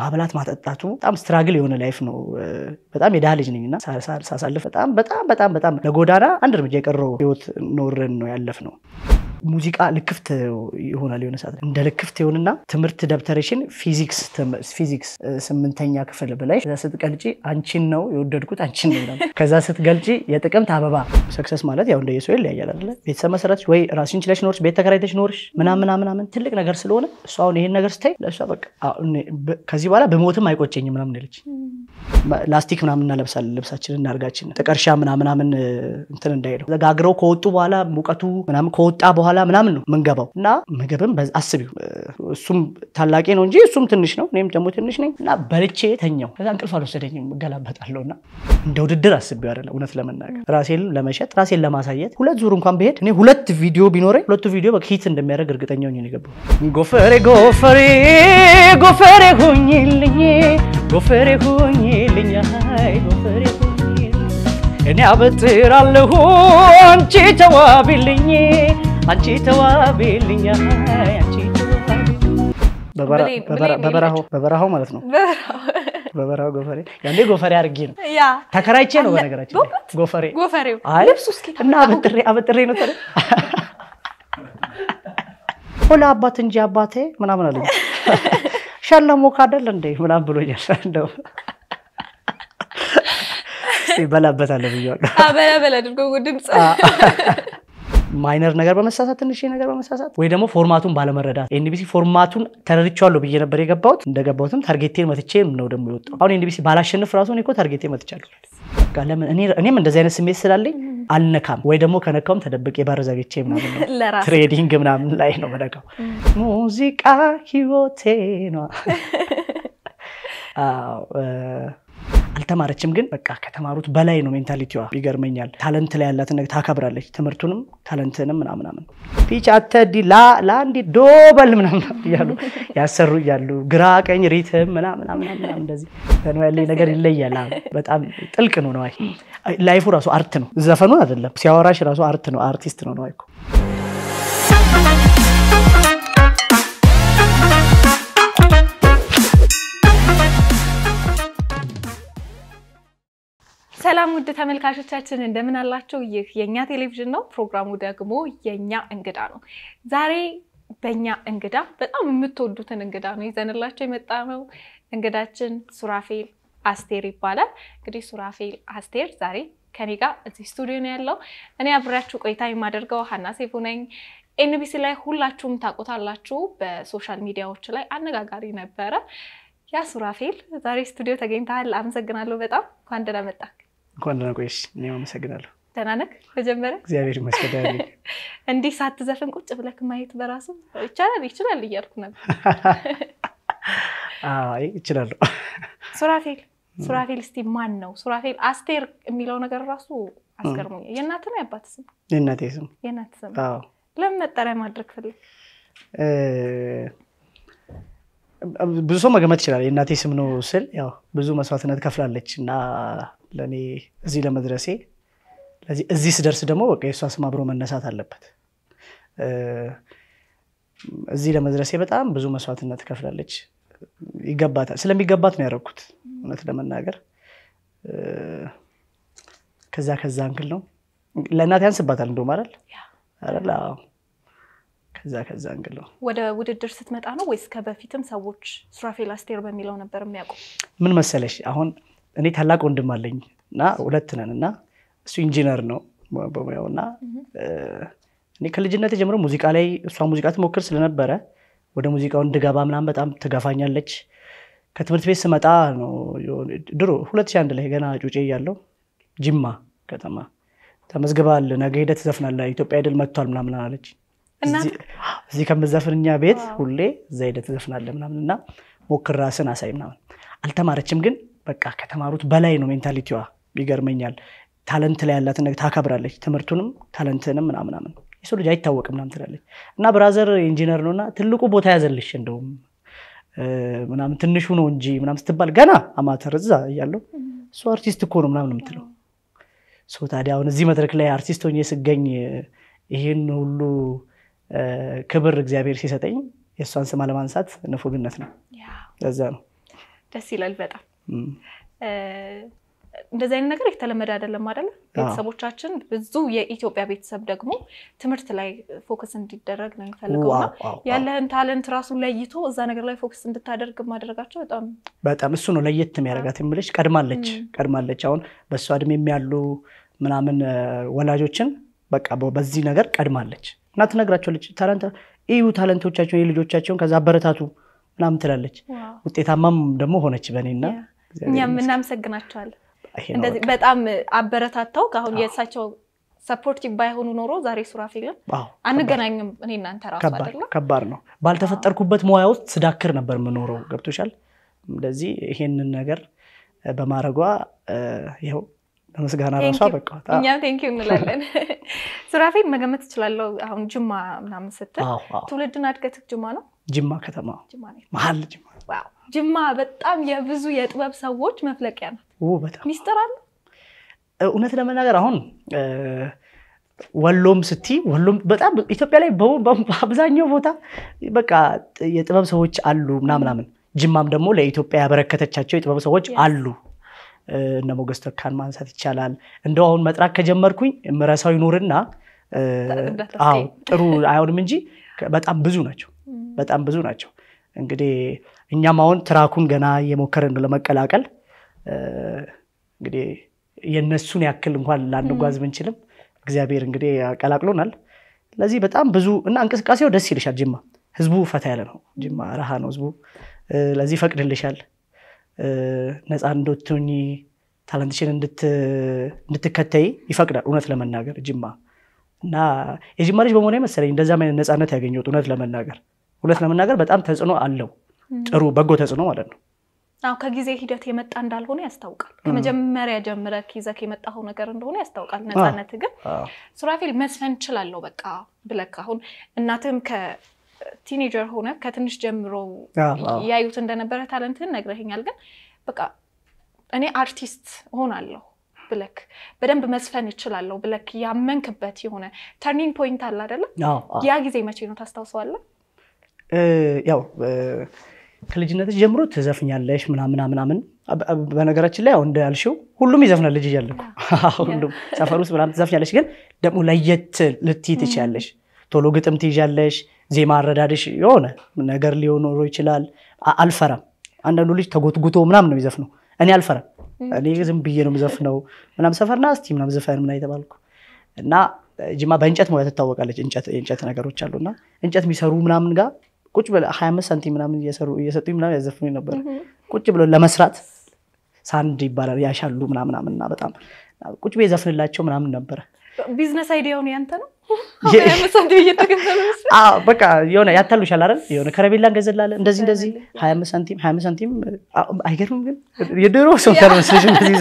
ማብላት ማጠጣቱ በጣም ስትራግል የሆነ ላይፍ ነው። በጣም የድሃ ልጅ ነኝና ሳሳልፍ በጣም በጣም በጣም በጣም ለጎዳና አንድ እርምጃ የቀረው ህይወት ኖረን ነው ያለፍ ነው። ሙዚቃ ልክፍት ይሆናል። የሆነ ሰዓት እንደ ልክፍት ይሆንና ትምህርት ደብተሬሽን ፊዚክስ ፊዚክስ ስምንተኛ ክፍል ብላይ ከዛ ስትገልጪ አንቺን ነው የወደድኩት አንቺን ነው። ከዛ ስትገልጪ የጥቅምት አበባ ሰክሰስ ማለት ያው እንደ የሰው ይለያያል አይደለ? ቤተሰብ መሰረት ወይ ራስሽን ችለሽ ኖርሽ፣ ቤት ተከራይተሽ ኖርሽ ምናምን ምናምን ትልቅ ነገር ስለሆነ እሱ አሁን ይሄን ነገር ስታይ ለእሷ በቃ ከዚህ በኋላ በሞትም አይቆጨኝም ምናምን ያለች ላስቲክ ምናምን እናለብሳለን ልብሳችን እናርጋችን ጥቀርሻ ምናምናምን እንትን እንዳይለው ጋግረው ከወጡ በኋላ ሙቀቱ ምናምን ከወጣ በኋላ በኋላ ምናምን ነው ምንገባው እና ምግብም አስቢ እሱም ታላቄ ነው እንጂ እሱም ትንሽ ነው፣ እኔም ደግሞ ትንሽ ነኝ እና በልቼ ተኛው። ከዛ እንቅልፍ አልወሰደኝም፣ እገላበጣለሁ እና እንደ ውድድር አስቢ አለ እውነት ለመናገር ራሴን ለመሸጥ ራሴን ለማሳየት ሁለት ዙር እንኳን ብሄድ እኔ ሁለት ቪዲዮ ቢኖረኝ ሁለቱ ቪዲዮ ሂት እንደሚያደርግ እርግጠኛ ሆኜ የገባው። ጎፈሬ ጎፈሬ ጎፈሬ ሁኝልኝ ጎፈሬ ሁኝልኝ ጎፈሬ እኔ አበጥራለሁ አንቺ ተዋቢልኝ አንቺ ተዋቤልኛ አንቺ በበረሃው ማለት ነው። በበረሃው ጎፈሬ ያኔ ጎፈሬ አድርጌ ነው ተከራይቼ ነው። በነገራችን ጎፈሬ ጎፈሬው ልብሱ እና አበጥሬ አበጥሬ ነው ተረ ሆላ አባት እንጂ አባቴ ምናምን አለኝ። ሸለሞ ካደል እንዴ ምናምን ብሎኛል። እንደው በላበታለሁ ብያለሁ። በላ አድርጎ ድምፅ ማይነር ነገር በመሳሳት ትንሽ ነገር በመሳሳት ወይ ደግሞ ፎርማቱን ባለመረዳት ኤንቢሲ ፎርማቱን ተረድቼዋለሁ ብዬ ነበር የገባሁት። እንደገባሁትም ታርጌቴን መትቼም ነው ደግሞ የወጣው። አሁን ኤንቢሲ ባላሸንፍ ራሱ እኔ እኮ ታርጌቴን መትቻለሁ። ለምን እኔም እንደዚህ አይነት ስሜት ስላለኝ አልነካም ወይ ደግሞ ከነካውም ተደብቅ በር ዘግቼ ምናምን ትሬዲንግ ምናምን ላይ ነው መነካው። ሙዚቃ ህይወቴ ነው አልተማረችም፣ ግን በቃ ከተማሩት በላይ ነው ሜንታሊቲዋ። ይገርመኛል። ታለንት ላይ ያላትን ነገር ታከብራለች፣ ትምህርቱንም ታለንትንም ምናምናምን ፒች አተዲ ላንዲ ዶበል ምናምን እያሉ ያሰሩ እያሉ ግራ ቀኝ ሪትም ምናምናምን እንደዚህ ያለኝ ነገር ይለያል። በጣም ጥልቅ ነው ነዋይ። ላይፉ ራሱ አርት ነው፣ ዘፈኑን አይደለም ሲያወራሽ ራሱ አርት ነው፣ አርቲስት ነው ነዋይ እኮ ሰላም ውድ ተመልካቾቻችን እንደምን አላችሁ? ይህ የእኛ ቴሌቪዥን ነው። ፕሮግራሙ ደግሞ የእኛ እንግዳ ነው። ዛሬ በእኛ እንግዳ በጣም የምትወዱትን እንግዳ ነው ይዘንላቸው የመጣ ነው። እንግዳችን ሱራፌል አስቴር ይባላል። እንግዲህ ሱራፌል አስቴር ዛሬ ከኔ ጋር እዚህ ስቱዲዮ ነው ያለው። እኔ አብሬያችሁ ቆይታ የማደርገው ሀና ሴፉ ነኝ። ኤንቢሲ ላይ ሁላችሁም ታውቁታላችሁ። በሶሻል ሚዲያዎች ላይ አነጋጋሪ ነበረ። ያ ሱራፌል ዛሬ ስቱዲዮ ተገኝተሃል። አመሰግናለሁ በጣም እንኳን ደህና መጣህ። እንኳን ደህና ቆየሽ። እኔም አመሰግናለሁ። ደህና ነህ? መጀመሪያ እግዚአብሔር ይመስገን። እንዲህ ሳትዘፍን ቁጭ ብለክ ማየት በራሱ ይቻላል ይችላል እያልኩ ነበር። ይችላሉ። ሱራፌል ሱራፌል፣ እስቲ ማን ነው ሱራፌል? አስቴር የሚለው ነገር ራሱ አስገርሞኛል። የእናት ነው የአባት ስም? የእናቴ ስም። የእናት ስም ለምን መጠሪያ ማድረግ ፈልግ? ብዙ ሰው መገመት ይችላል። የእናቴ ስም ነው ስል ያው ብዙ መስዋዕትነት ከፍላለች እና ለእኔ እዚህ ለመድረሴ። እዚህ ስደርስ ደግሞ በቃ የእሷ ስም አብሮ መነሳት አለበት። እዚህ ለመድረሴ በጣም ብዙ መስዋዕትነት ትከፍላለች። ይገባታል። ስለሚገባት ነው ያደረኩት እውነት ለመናገር ከዛ ከዛ እንክል ነው ለእናት ያንስባታል እንዶ ማለል ከዛ ከዛ እንግል ነው። ወደ ውድድር ስትመጣ ነው ወይስ ከበፊትም ሰዎች ሱራፌል አስቴር በሚለው ነበር የሚያውቁ? ምን መሰለሽ አሁን እኔ ታላቅ ወንድም አለኝ እና ሁለት ነን እና እሱ ኢንጂነር ነው በሙያው እና እኔ ከልጅነት ጀምሮ ሙዚቃ ላይ እሷ ሙዚቃ ትሞክር ስለነበረ ወደ ሙዚቃው እንድገባ ምናምን በጣም ትገፋኛለች። ከትምህርት ቤት ስመጣ ነው ድሮ አንድ ላይ ገና ጩጬ እያለሁ ጅማ ከተማ ተመዝግባል፣ ነገ ሄደህ ትዘፍናለህ፣ ኢትዮጵያ ድል መጥቷል ምናምን አለች። እዚህ ከምዘፍንኛ ቤት ሁሌ እዛ ሄደህ ትዘፍናለህ ምናምን እና ሞክር ራስን አሳይ ምናምን። አልተማረችም ግን በቃ ከተማሩት በላይ ነው ሜንታሊቲዋ። ይገርመኛል። ታለንት ላይ ያላትን ነገር ታከብራለች፣ ትምህርቱንም ታለንትንም ምናምናምን። የሰው ልጅ አይታወቅም ምናምን ትላለች እና ብራዘር ኢንጂነር ነው እና ትልቁ ቦታ ያዘልሽ እንደውም ምናምን ትንሹ ነው እንጂ ምናምን ስትባል ገና አማተር እዛ እያለው እሱ አርቲስት እኮ ነው ምናምን የምትለው ሰው። ታዲያ አሁን እዚህ መድረክ ላይ አርቲስት ሆኜ ስገኝ ይህን ሁሉ ክብር እግዚአብሔር ሲሰጠኝ የእሷን ስማ ለማንሳት ንፉግነት ነው። ለዛ ነው ደስ ይላል በጣም እንደዚህ አይነት ነገር የተለመደ አይደለም አይደለ? ቤተሰቦቻችን ብዙ የኢትዮጵያ ቤተሰብ ደግሞ ትምህርት ላይ ፎከስ እንዲደረግ ነው የሚፈልገው ያለህን ታለንት ራሱ ለይቶ እዛ ነገር ላይ ፎከስ እንድታደርግ ማድረጋቸው በጣም በጣም እሱ ነው ለየት የሚያደርጋት የምልሽ። ቀድማለች ቀድማለች። አሁን በእሷ እድሜም የሚያሉ ምናምን ወላጆችን በቃ በዚህ ነገር ቀድማለች እና ትነግራቸው ልጅ ታለንት እዩ ታለንቶቻቸውን የልጆቻቸውን ከዛ አበረታቱ ምናምን ትላለች። ውጤታማም ደግሞ ሆነች በእኔና እኛም እናመሰግናቸዋለን። እንደዚህ በጣም አበረታተው አሁን የእሳቸው ሰፖርቲቭ ባይሆኑ ኖሮ ዛሬ ሱራፌልን አንገናኝም። እኔ እናንተ ራሱ ከባድ ነው። ባልተፈጠርኩበት ሙያ ውስጥ ስዳክር ነበር የምኖረው። ገብቶሻል። እንደዚህ ይሄንን ነገር በማድረጓ ይኸው ለምስጋና ራሷ በቃት። እኛም ቴንኪ እንላለን። ሱራፌል መገመት ትችላለው። አሁን ጅማ ምናምን ስትል ትውልድን አድገትክ ጅማ ነው? ጅማ ከተማ መሀል ጅማ። ጅማ በጣም የብዙ የጥበብ ሰዎች መፍለቂያ ናት። በጣም ሚስጥር አለ። እውነት ለመናገር አሁን ወሎም ስቲ ወሎም በጣም ኢትዮጵያ ላይ በአብዛኛው ቦታ በቃ የጥበብ ሰዎች አሉ ምናምናምን ጅማም ደግሞ ለኢትዮጵያ ያበረከተቻቸው የጥበብ ሰዎች አሉ። እነ ሞገስ ቱርካን ማንሳት ይቻላል። እንደው አሁን መጥራት ከጀመርኩኝ ምረሳው ይኑርና ጥሩ አይሆንም እንጂ በጣም ብዙ ናቸው፣ በጣም ብዙ ናቸው። እንግዲህ እኛም አሁን ትራኩን ገና ነው ለመቀላቀል እንግዲህ የነሱን ያክል እንኳን ላንጓዝ ብንችልም እግዚአብሔር እንግዲህ ያቀላቅሎናል። ለዚህ በጣም ብዙ እና እንቅስቃሴው ደስ ይልሻል። ጅማ ህዝቡ ፈታ ያለ ነው። ጅማ ረሃ ነው ህዝቡ። ለዚህ ፈቅድልሻል ነፃ እንድትሆኚ ታለንትሽን እንድትከተይ ይፈቅዳል። እውነት ለመናገር ጅማ እና የጅማ ልጅ በመሆን መሰለኝ እንደዚ አይነት ነፃነት ያገኘት እውነት ለመናገር እውነት ለመናገር በጣም ተጽዕኖ አለው፣ ጥሩ በጎ ተጽዕኖ ማለት ነው። አዎ ከጊዜ ሂደት የመጣ እንዳልሆነ ያስታውቃል። ከመጀመሪያ ጀምረ ይዘህ የመጣኸው ነገር እንደሆነ ያስታውቃል። ነፃነት ግን ሱራፌል መስፈን ችላለው በቃ ብለህ አሁን ቲኔጀር ሆነ ከትንሽ ጀምሮ ያዩት እንደነበረ ታለንትን ነግረኛል። ግን በቃ እኔ አርቲስት ሆናለሁ ብለክ በደንብ መስፈን እችላለሁ ብለክ ያመንክበት የሆነ ተርኒንግ ፖይንት አለ አይደለም? ያ ጊዜ መቼ ነው ታስታውሰዋለህ? ያው ከልጅነትሽ ጀምሮ ትዘፍኛለሽ ምናምን ምናምን። በነገራችን ላይ እንደ ያልሽው ሁሉም ይዘፍናል ልጅ እያለኩ ሁሉም ሰፈር ውስጥ ምናምን ትዘፍኛለሽ፣ ግን ደግሞ ለየት ልትይ ትችያለሽ። ቶሎ ግጥም ትይዣለሽ ዜማ አረዳድሽ የሆነ ነገር ሊኖሮ ይችላል። አልፈራም። አንዳንዱ ልጅ ተጎትጉቶ ምናምን ነው የሚዘፍነው። እኔ አልፈራም። እኔ ዝም ብዬ ነው የምዘፍነው። ምናም ሰፈርና እስቲ ምናም ዘፈን ምና የተባልኩ እና ጅማ በእንጨት ሙያ ትታወቃለች። የእንጨት ነገሮች አሉና እንጨት የሚሰሩ ምናምን ጋር ቁጭ ብለው ሀያ አምስት ሳንቲም ምናምን እየሰሩ እየሰጡኝ ምናምን ያዘፍኑኝ ነበር። ቁጭ ብሎ ለመስራት ሳንድ ይባላል ያሻሉ ምናምናምና በጣም ቁጭ ቤ ዘፍንላቸው ምናምን ነበረ ቢዝነስ አይዲያውን ያንተ ነው? በቃ የሆነ ያታሉሻል አይደል? የሆነ ከረቤላ እንገዛላለን እንደዚህ እንደዚህ ሀያ አምስት ሳንቲም ሀያ አምስት ሳንቲም። አይገርምም? ግን የድሮ ሰው ተመስልሽ እንደዚህ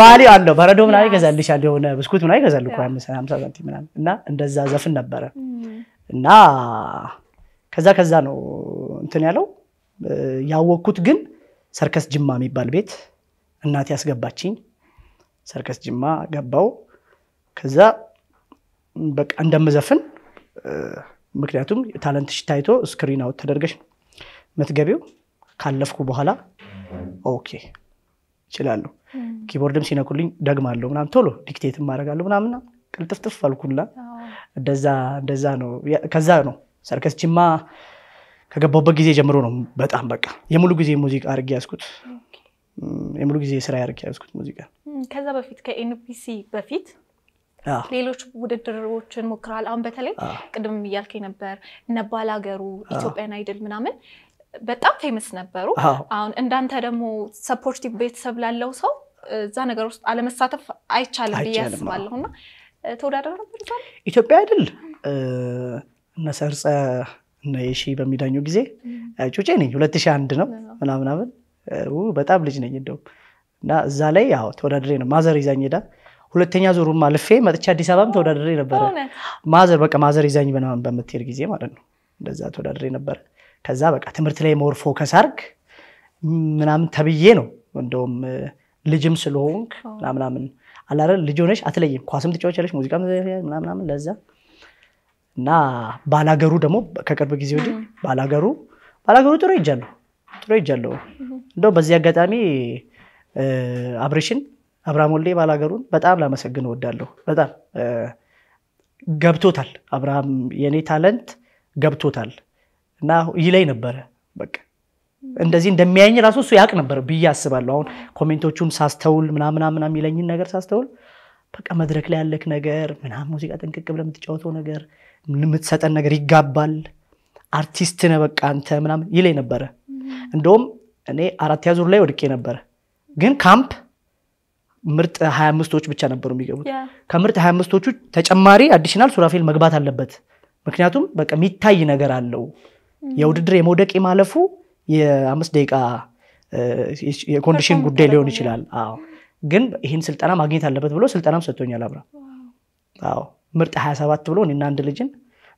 ቫሊ አለው። በረዶ ምናምን ይገዛልሻል፣ የሆነ ብስኩት ምናምን ይገዛል እኮ ሀምሳ ሳንቲም ምናምን እና እንደዛ ዘፍን ነበረ እና ከዛ ከዛ ነው እንትን ያለው ያወቅኩት። ግን ሰርከስ ጅማ የሚባል ቤት እናቴ ያስገባችኝ ሰርከስ ጅማ ገባው። ከዛ በቃ እንደምዘፍን ምክንያቱም ታለንትሽ ታይቶ ስክሪን አውት ተደርገሽ ነው የምትገቢው። ካለፍኩ በኋላ ኦኬ ይችላሉ ኪቦርድም ሲነኩልኝ ደግማለሁ ምናምን ቶሎ ዲክቴት ማድረጋለሁ ምናምና ቅልጥፍጥፍ አልኩላ። እንደዛ ነው። ከዛ ነው ሰርከስ ጅማ ከገባሁበት ጊዜ ጀምሮ ነው በጣም በቃ የሙሉ ጊዜ ሙዚቃ አድርጌ ያስኩት የሙሉ ጊዜ ስራ አድርጌ ያስኩት ሙዚቃ ከዛ በፊት ከኤንፒሲ በፊት ሌሎች ውድድሮችን ሞክረሃል። አሁን በተለይ ቅድም እያልከኝ ነበር ነባል ሀገሩ ኢትዮጵያን አይድል ምናምን በጣም ፌመስ ነበሩ። አሁን እንዳንተ ደግሞ ሰፖርቲቭ ቤተሰብ ላለው ሰው እዛ ነገር ውስጥ አለመሳተፍ አይቻልም ብዬ አስባለሁ። እና ተወዳደር ነበር ኢትዮጵያ አይድል እነ ሰርፀ እነ የሺ በሚዳኙ ጊዜ ጩጬ ነኝ። ሁለት ሺህ አንድ ነው ምናምናምን በጣም ልጅ ነኝ እንደውም እና እዛ ላይ ያው ተወዳድሬ ነው ማዘር ይዛኝ ሄዳ ሁለተኛ ዙሩም አልፌ መጥቼ አዲስ አበባም ተወዳድሬ ነበረ። ማዘር በቃ ማዘር ይዛኝ ምናምን በምትሄድ ጊዜ ማለት ነው እንደዛ ተወዳድሬ ነበረ። ከዛ በቃ ትምህርት ላይ መወር ፎከስ አድርግ ምናምን ተብዬ ነው እንደውም ልጅም ስለሆንክ ምናምናምን አላረ ልጅ ሆነሽ አትለይም፣ ኳስም ትጫወቻለሽ፣ ሙዚቃ ምናምናምን ለዛ እና ባላገሩ ደግሞ ከቅርብ ጊዜ ወዲህ ባላገሩ ባላገሩ ጥሩ ይጃለሁ ጥሩ ይጃለሁ እንደው በዚህ አጋጣሚ አብሬሽን አብርሃም ወልዴ ባላገሩን በጣም ላመሰግን እወዳለሁ። በጣም ገብቶታል። አብርሃም የኔ ታለንት ገብቶታል እና ይለይ ነበረ በቃ እንደዚህ እንደሚያኝ ራሱ እሱ ያውቅ ነበር ብዬ አስባለሁ። አሁን ኮሜንቶቹን ሳስተውል ምናምን ምናምን የሚለኝን ነገር ሳስተውል በቃ መድረክ ላይ ያለክ ነገር ምናም ሙዚቃ ጥንቅቅ ብለህ የምትጫወተው ነገር የምትሰጠን ነገር ይጋባል፣ አርቲስት ነህ በቃ አንተ ምናምን ይለኝ ነበረ። እንደውም እኔ አራተኛ ዙር ላይ ወድቄ ነበረ ግን ካምፕ ምርጥ 25ቶች ብቻ ነበሩ የሚገቡት። ከምርጥ 25ቶቹ ተጨማሪ አዲሽናል ሱራፌል መግባት አለበት። ምክንያቱም በቃ የሚታይ ነገር አለው። የውድድር የመውደቅ የማለፉ የአምስት ደቂቃ የኮንዲሽን ጉዳይ ሊሆን ይችላል። አዎ ግን ይህን ስልጠና ማግኘት አለበት ብሎ ስልጠናም ሰጥቶኛል። አብራ ምርጥ 27 ብሎ እኔና አንድ ልጅን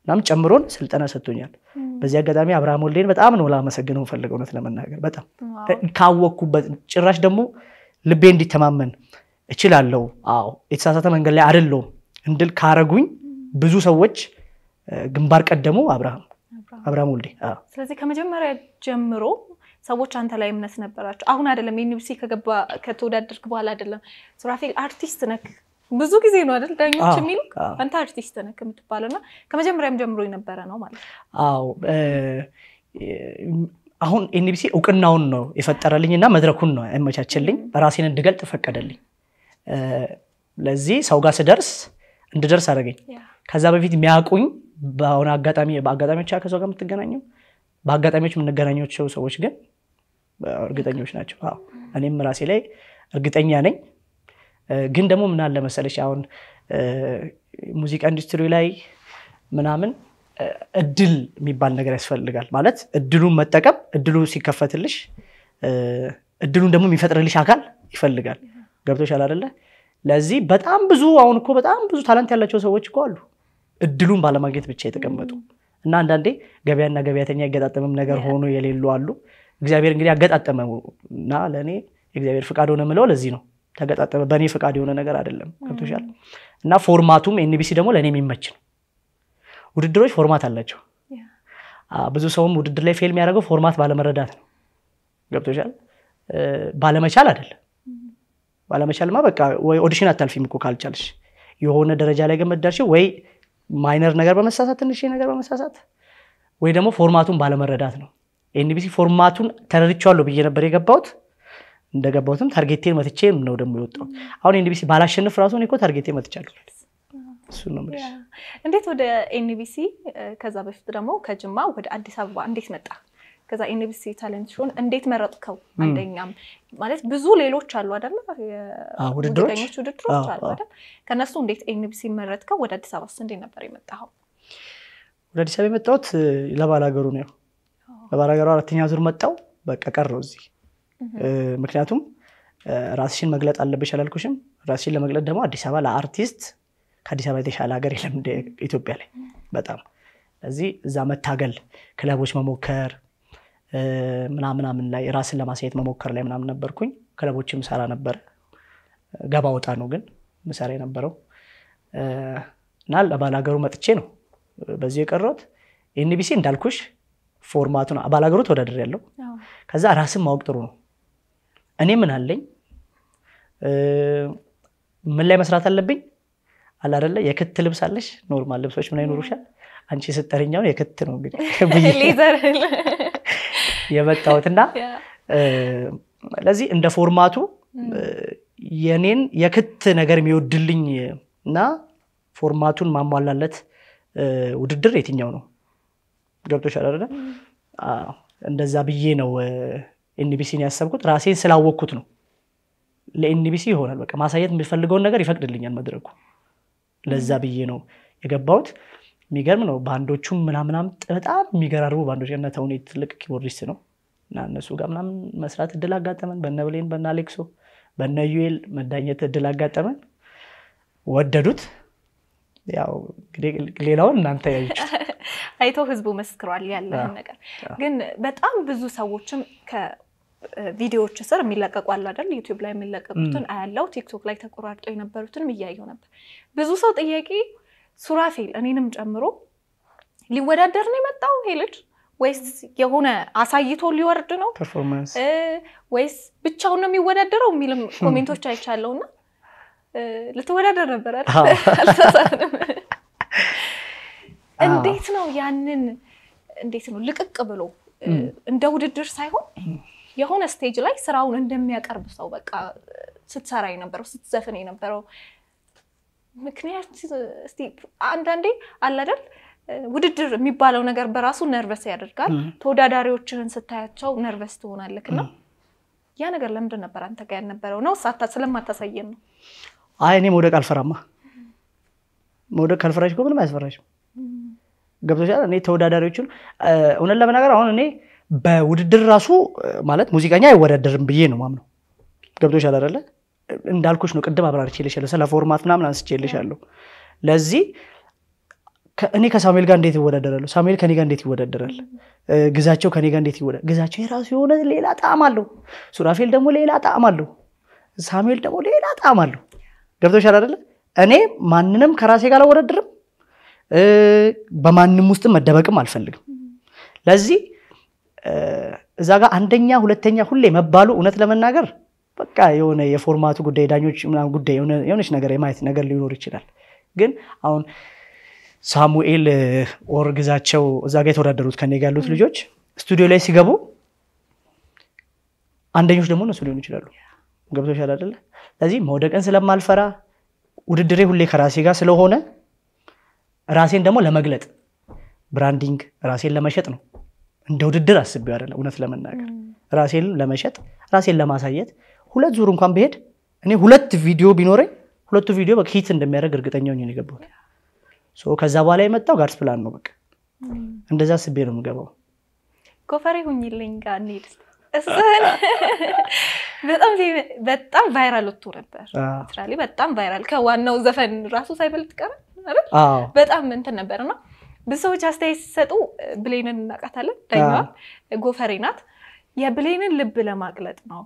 ምናምን ጨምሮን ስልጠና ሰጥቶኛል። በዚህ አጋጣሚ አብርሃም ወልዴን በጣም ነው ላመሰግነው የምፈልገው። እውነት ለመናገር በጣም ካወቅኩበት ጭራሽ ደግሞ ልቤ እንዲተማመን እችላለሁ፣ አዎ የተሳሳተ መንገድ ላይ አይደለሁም እንድል ካረጉኝ ብዙ ሰዎች ግንባር ቀደሙ አብርሃም አብርሃም ወልዴ። ስለዚህ ከመጀመሪያ ጀምሮ ሰዎች አንተ ላይ እምነት ነበራቸው። አሁን አደለም ዩኒቨርሲቲ ከገባ ከተወዳደርክ በኋላ አደለም ሱራፌል አርቲስት ነክ ብዙ ጊዜ ነው አይደል ዳኞች የሚሉ አንተ አርቲስት ነህ ከምትባለው እና ከመጀመሪያም ጀምሮ የነበረ ነው ማለት አዎ አሁን ኤንቢሲ እውቅናውን ነው የፈጠረልኝ እና መድረኩን ነው ያመቻችልኝ ራሴን እንድገልጥ ፈቀደልኝ ለዚህ ሰው ጋር ስደርስ እንድደርስ አደረገኝ ከዛ በፊት የሚያውቁኝ በሆነ አጋጣሚ በአጋጣሚዎች ከሰው ጋር የምትገናኘው በአጋጣሚዎች የምንገናኛቸው ሰዎች ግን እርግጠኞች ናቸው እኔም ራሴ ላይ እርግጠኛ ነኝ ግን ደግሞ ምን አለ መሰለሽ አሁን ሙዚቃ ኢንዱስትሪ ላይ ምናምን እድል የሚባል ነገር ያስፈልጋል። ማለት እድሉን መጠቀም እድሉ ሲከፈትልሽ እድሉን ደግሞ የሚፈጥርልሽ አካል ይፈልጋል። ገብቶሻል አይደለ? ለዚህ በጣም ብዙ አሁን እኮ በጣም ብዙ ታለንት ያላቸው ሰዎች እኮ አሉ እድሉን ባለማግኘት ብቻ የተቀመጡ እና አንዳንዴ ገበያና ገበያተኛ ያገጣጠመም ነገር ሆኖ የሌሉ አሉ። እግዚአብሔር እንግዲህ ያገጣጠመው እና ለእኔ የእግዚአብሔር ፍቃድ ሆነ ምለው ለዚህ ነው። ተገጣጠመ። በእኔ ፈቃድ የሆነ ነገር አይደለም። ገብቶሻል? እና ፎርማቱም ኤንቢሲ ደግሞ ለእኔ የሚመች ነው። ውድድሮች ፎርማት አላቸው። ብዙ ሰውም ውድድር ላይ ፌል የሚያደርገው ፎርማት ባለመረዳት ነው። ገብቶሻል? ባለመቻል አይደለም። ማ በቃ ወይ ኦዲሽን አታልፊም እኮ ካልቻልሽ የሆነ ደረጃ ላይ ገመዳልሽው ወይ ማይነር ነገር በመሳሳት ትንሽ ነገር በመሳሳት ወይ ደግሞ ፎርማቱን ባለመረዳት ነው። ኤንቢሲ ፎርማቱን ተረድቼዋለሁ ብዬ ነበር የገባሁት። እንደገባሁትም ታርጌቴን መትቼ ነው ደግሞ የወጣሁት። አሁን ኤንቢሲ ባላሸንፍ ራሱ እኔ እኮ ታርጌቴ መትቻለሁ። እሱን ነው የምልሽ። እንዴት ወደ ኤንቢሲ ከዛ በፊት ደግሞ ከጅማ ወደ አዲስ አበባ እንዴት መጣ? ከዛ ኤንቢሲ ታለንት ሾን እንዴት መረጥከው? አንደኛም ማለት ብዙ ሌሎች አሉ አደለ? ውድድሮች ውድድሮች አሉ አይደል? ከእነሱ እንዴት ኤንቢሲ መረጥከው? ወደ አዲስ አበባ ውስጥ እንዴት ነበር የመጣኸው? ወደ አዲስ አበባ የመጣሁት ለባላገሩ ነው። ለባላገሩ አራተኛ ዙር መጣው። በቃ ቀረው እዚህ ምክንያቱም ራስሽን መግለጥ አለብሽ አላልኩሽም? ራስሽን ለመግለጥ ደግሞ አዲስ አበባ ለአርቲስት ከአዲስ አበባ የተሻለ ሀገር የለም ኢትዮጵያ ላይ በጣም ስለዚህ እዛ መታገል ክለቦች መሞከር ምናምናምን ላይ ራስን ለማሳየት መሞከር ላይ ምናምን ነበርኩኝ። ክለቦችም ሰራ ነበር ገባ ወጣ ነው ግን ምሰራ የነበረው እና ለባላገሩ መጥቼ ነው በዚህ የቀረት ኤንቢሲ እንዳልኩሽ ፎርማቱን ባላገሩ ተወዳደር ያለው ከዛ ራስን ማወቅ ጥሩ ነው። እኔ ምን አለኝ፣ ምን ላይ መስራት አለብኝ አላደለ የክት ልብስ አለሽ፣ ኖርማል ልብሶች ምን አይኖሩሻል? አንቺ ስጠሪኛውን የክት ነው እንግዲህ የመጣሁትና ለዚህ እንደ ፎርማቱ የኔን የክት ነገር የሚወድልኝ እና ፎርማቱን ማሟላለት ውድድር የትኛው ነው? ገብቶሻል አይደለ? እንደዛ ብዬ ነው ኤንቢሲን ያሰብኩት ራሴን ስላወቅኩት ነው። ለኤንቢሲ ይሆናል። በቃ ማሳየት የሚፈልገውን ነገር ይፈቅድልኛል መድረኩ። ለዛ ብዬ ነው የገባሁት። የሚገርም ነው። ባንዶቹም ምናምናም በጣም የሚገራርቡ ባንዶች ነ ተውኔ ትልቅ ኪቦርዲስት ነው እና እነሱ ጋር ምናምን መስራት እድል አጋጠመን። በነ ብሌን፣ በነ አሌክሶ፣ በነ ዩኤል መዳኘት እድል አጋጠመን። ወደዱት። ያው ሌላውን እናንተ ያዩች አይቶ ህዝቡ መስክሯል ያለን ነገር ግን በጣም ብዙ ሰዎችም ቪዲዮዎች ስር የሚለቀቁ አሉ አይደል? ዩቲዩብ ላይ የሚለቀቁትን አያለው። ቲክቶክ ላይ ተቆራርጠው የነበሩትንም እያየው ነበር። ብዙ ሰው ጥያቄ ሱራፌል እኔንም ጨምሮ ሊወዳደር ነው የመጣው ይሄ ልጅ ወይስ የሆነ አሳይቶ ሊወርድ ነው ወይስ ብቻውን ነው የሚወዳደረው የሚልም ኮሜንቶች አይቻለው እና ልትወዳደር ነበር አልተሳንም። እንዴት ነው ያንን እንዴት ነው ልቅቅ ብሎ እንደ ውድድር ሳይሆን የሆነ ስቴጅ ላይ ስራውን እንደሚያቀርብ ሰው በቃ ስትሰራ የነበረው ስትዘፍን የነበረው ምክንያት እስቲ አንዳንዴ አላደል ውድድር የሚባለው ነገር በራሱ ነርቨስ ያደርጋል። ተወዳዳሪዎችህን ስታያቸው ነርቨስ ትሆናለክ እና ያ ነገር ለምንድን ነበር አንተ ጋር ያልነበረው? ነው ስለማታሳየን ነው? አይ እኔ መውደቅ አልፈራማ። መውደቅ ካልፈራሽ ምንም አያስፈራሽም። ገብቶሻል። እኔ ተወዳዳሪዎችን እውነት ለመናገር አሁን እኔ በውድድር ራሱ ማለት ሙዚቀኛ አይወዳደርም ብዬ ነው ማምነው። ገብቶሻል አይደለ? እንዳልኩች ነው ቅድም አብራርቼልሻለሁ፣ ስለ ፎርማት ምናምን አንስቼልሻለሁ። ለዚህ እኔ ከሳሙኤል ጋር እንዴት ይወዳደራሉ? ሳሙኤል ከኔ ጋር እንዴት ይወዳደራል? ግዛቸው ከኔ ጋር እንዴት ይወዳል? ግዛቸው የራሱ የሆነ ሌላ ጣዕም አለው። ሱራፌል ደግሞ ሌላ ጣዕም አለው። ሳሙኤል ደግሞ ሌላ ጣዕም አለው። ገብቶሻል አይደለ? እኔ ማንንም ከራሴ ጋር አላወዳድርም፣ በማንም ውስጥ መደበቅም አልፈልግም። ለዚህ እዛ ጋር አንደኛ ሁለተኛ ሁሌ መባሉ እውነት ለመናገር በቃ የሆነ የፎርማቱ ጉዳይ ዳኞች ጉዳይ የሆነች ነገር የማየት ነገር ሊኖር ይችላል። ግን አሁን ሳሙኤል ኦር ግዛቸው እዛ ጋር የተወዳደሩት ከኔ ጋር ያሉት ልጆች ስቱዲዮ ላይ ሲገቡ አንደኞች ደግሞ እነሱ ሊሆኑ ይችላሉ። ገብቶሻል አይደለ? ስለዚህ መውደቅን ስለማልፈራ ውድድሬ ሁሌ ከራሴ ጋር ስለሆነ ራሴን ደግሞ ለመግለጥ ብራንዲንግ ራሴን ለመሸጥ ነው እንደ ውድድር አስቢ አይደለም። እውነት ለመናገር ራሴን ለመሸጥ ራሴን ለማሳየት ሁለት ዙር እንኳን ብሄድ እኔ ሁለት ቪዲዮ ቢኖረኝ ሁለቱ ቪዲዮ በቃ ሂት እንደሚያደርግ እርግጠኛ ሆኜ ከዛ በኋላ የመጣው ጋርስ ፕላን ነው። በቃ እንደዛ አስቤ ነው ምገባው ጎፈሬ ሁኝልኝ ጋር እንሂድ። በጣም ቫይራል ወጥቶ ነበር። በጣም ቫይራል ከዋናው ዘፈን ራሱ ሳይበልጥ ቀረ። በጣም እንትን ነበር ነው ብዙ ሰዎች አስተያየት ሲሰጡ ብሌንን እናውቃታለን፣ ዳኛዋ ጎፈሬ ናት። የብሌንን ልብ ለማቅለጥ ነው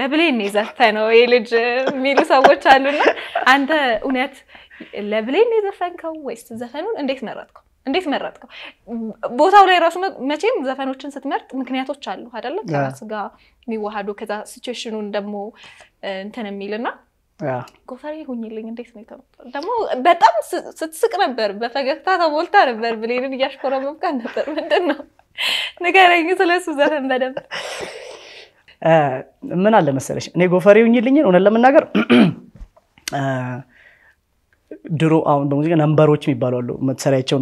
ለብሌን የዘፈ ነው ይህ ልጅ የሚሉ ሰዎች አሉና አንተ እውነት ለብሌን የዘፈንከው ወይስ ዘፈኑን እንዴት መረጥከው? እንዴት መረጥከው? ቦታው ላይ ራሱ መቼም ዘፈኖችን ስትመርጥ ምክንያቶች አሉ አይደለም? ከራስ ጋር የሚዋሃዱ ከዛ ሲቹዌሽኑን ደግሞ እንትን የሚልና ጎፈሬ ሁኝልኝ እንዴት ነው የተመጣ? ደግሞ በጣም ስትስቅ ነበር፣ በፈገግታ ተሞልታ ነበር። ብሌንን እያሽኮረመምካት ነበር። ምንድን ነው ንገረኝ ስለሱ ዘፈን በደንብ ምን አለ መሰለሽ፣ እኔ ጎፈሬ ሁኝልኝን እውነት ለመናገር ድሮ አሁን በሙዚቃ ነንበሮች የሚባሉ አሉ፣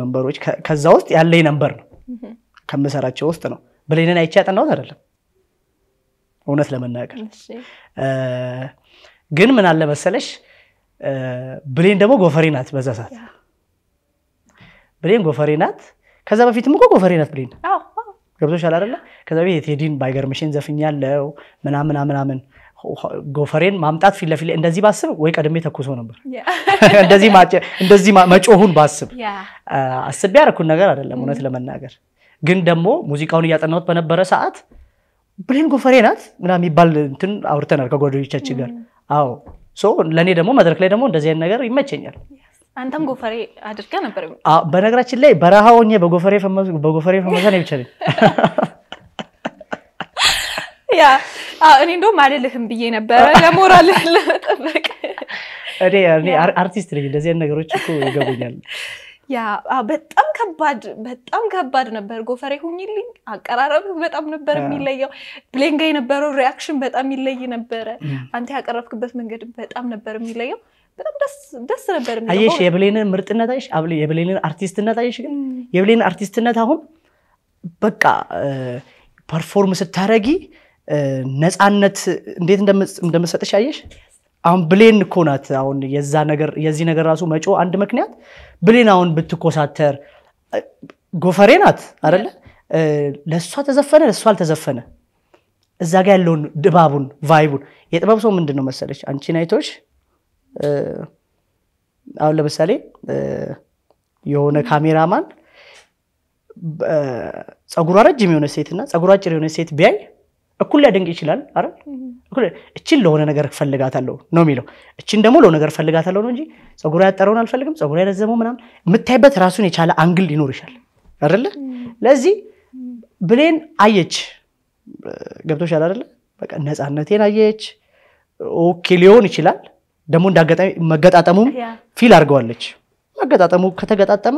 ነንበሮች ከዛ ውስጥ ያለኝ ነንበር ነው ከምሰራቸው ውስጥ ነው። ብሌንን አይቼ ያጠናሁት አይደለም እውነት ለመናገር ግን ምን አለ መሰለሽ ብሌን ደግሞ ጎፈሬ ናት። በዛ ሰዓት ብሌን ጎፈሬ ናት። ከዛ በፊትም እኮ ጎፈሬ ናት ብሌን ገብቶች አላደለ ከዛ በፊት የቴዲን ባይገርምሽን ዘፍኛለው ምናምን ምናምን ጎፈሬን ማምጣት ፊት ለፊት እንደዚህ ባስብ ወይ ቀድሜ ተኩሶ ነበር። እንደዚህ መጮሁን ባስብ አስብ ያረኩን ነገር አይደለም እውነት ለመናገር ግን ደግሞ ሙዚቃውን እያጠናሁት በነበረ ሰዓት ብሌን ጎፈሬ ናት ምና የሚባል እንትን አውርተናል ከጓደኞቻችን ጋር አዎ ለእኔ ደግሞ መድረክ ላይ ደግሞ እንደዚህ አይነት ነገር ይመቸኛል። አንተም ጎፈሬ አድርጋ ነበር። በነገራችን ላይ በረሃ ሆኜ በጎፈሬ ፈመሰ ነው ይብቻ ያ እኔ እንደውም አልልህም ብዬ ነበረ ለሞራል ለመጠበቅ። እኔ አርቲስት ነኝ፣ እንደዚህ ነገሮች እኮ ይገቡኛል። ያ በጣም ከባድ በጣም ከባድ ነበር። ጎፈሬ ሁኝልኝ አቀራረብ በጣም ነበር የሚለየው። ብሌን ጋ የነበረው ሪያክሽን በጣም ይለይ ነበረ። አንተ ያቀረብክበት መንገድ በጣም ነበር የሚለየው። በጣም ደስ ነበር። አየሽ የብሌንን ምርጥነት አየሽ፣ የብሌንን አርቲስትነት አየሽ። ግን የብሌን አርቲስትነት አሁን በቃ ፐርፎርም ስታረጊ ነፃነት እንዴት እንደምሰጥሽ አየሽ። አሁን ብሌን እኮ ናት አሁን የዛ ነገር የዚህ ነገር ራሱ መጮ አንድ ምክንያት ብሌን አሁን ብትኮሳተር ጎፈሬ ናት አይደለ? ለእሷ ተዘፈነ ለእሷ አልተዘፈነ እዛ ጋ ያለውን ድባቡን ቫይቡን የጥበብ ሰው ምንድን ነው መሰለች አንቺን አይቶች አሁን ለምሳሌ የሆነ ካሜራማን ፀጉሯ ረጅም የሆነ ሴትና ፀጉሯ አጭር የሆነ ሴት ቢያይ እኩል ሊያደንቅ ይችላል አይደል እችን ለሆነ ነገር ፈልጋታለሁ ነው የሚለው። እችን ደግሞ ለሆነ ነገር ፈልጋታለሁ ነው እንጂ ፀጉር ያጠረውን አልፈልግም፣ ፀጉር ያረዘመው ምናምን የምታይበት ራሱን የቻለ አንግል ሊኖር ይሻል አይደለ? ለዚህ ብሌን አየች፣ ገብቶሻል አይደለ? በቃ ነፃነቴን አየች። ኦኬ ሊሆን ይችላል ደግሞ እንዳጋጣሚ መገጣጠሙም ፊል አድርገዋለች። መገጣጠሙ ከተገጣጠመ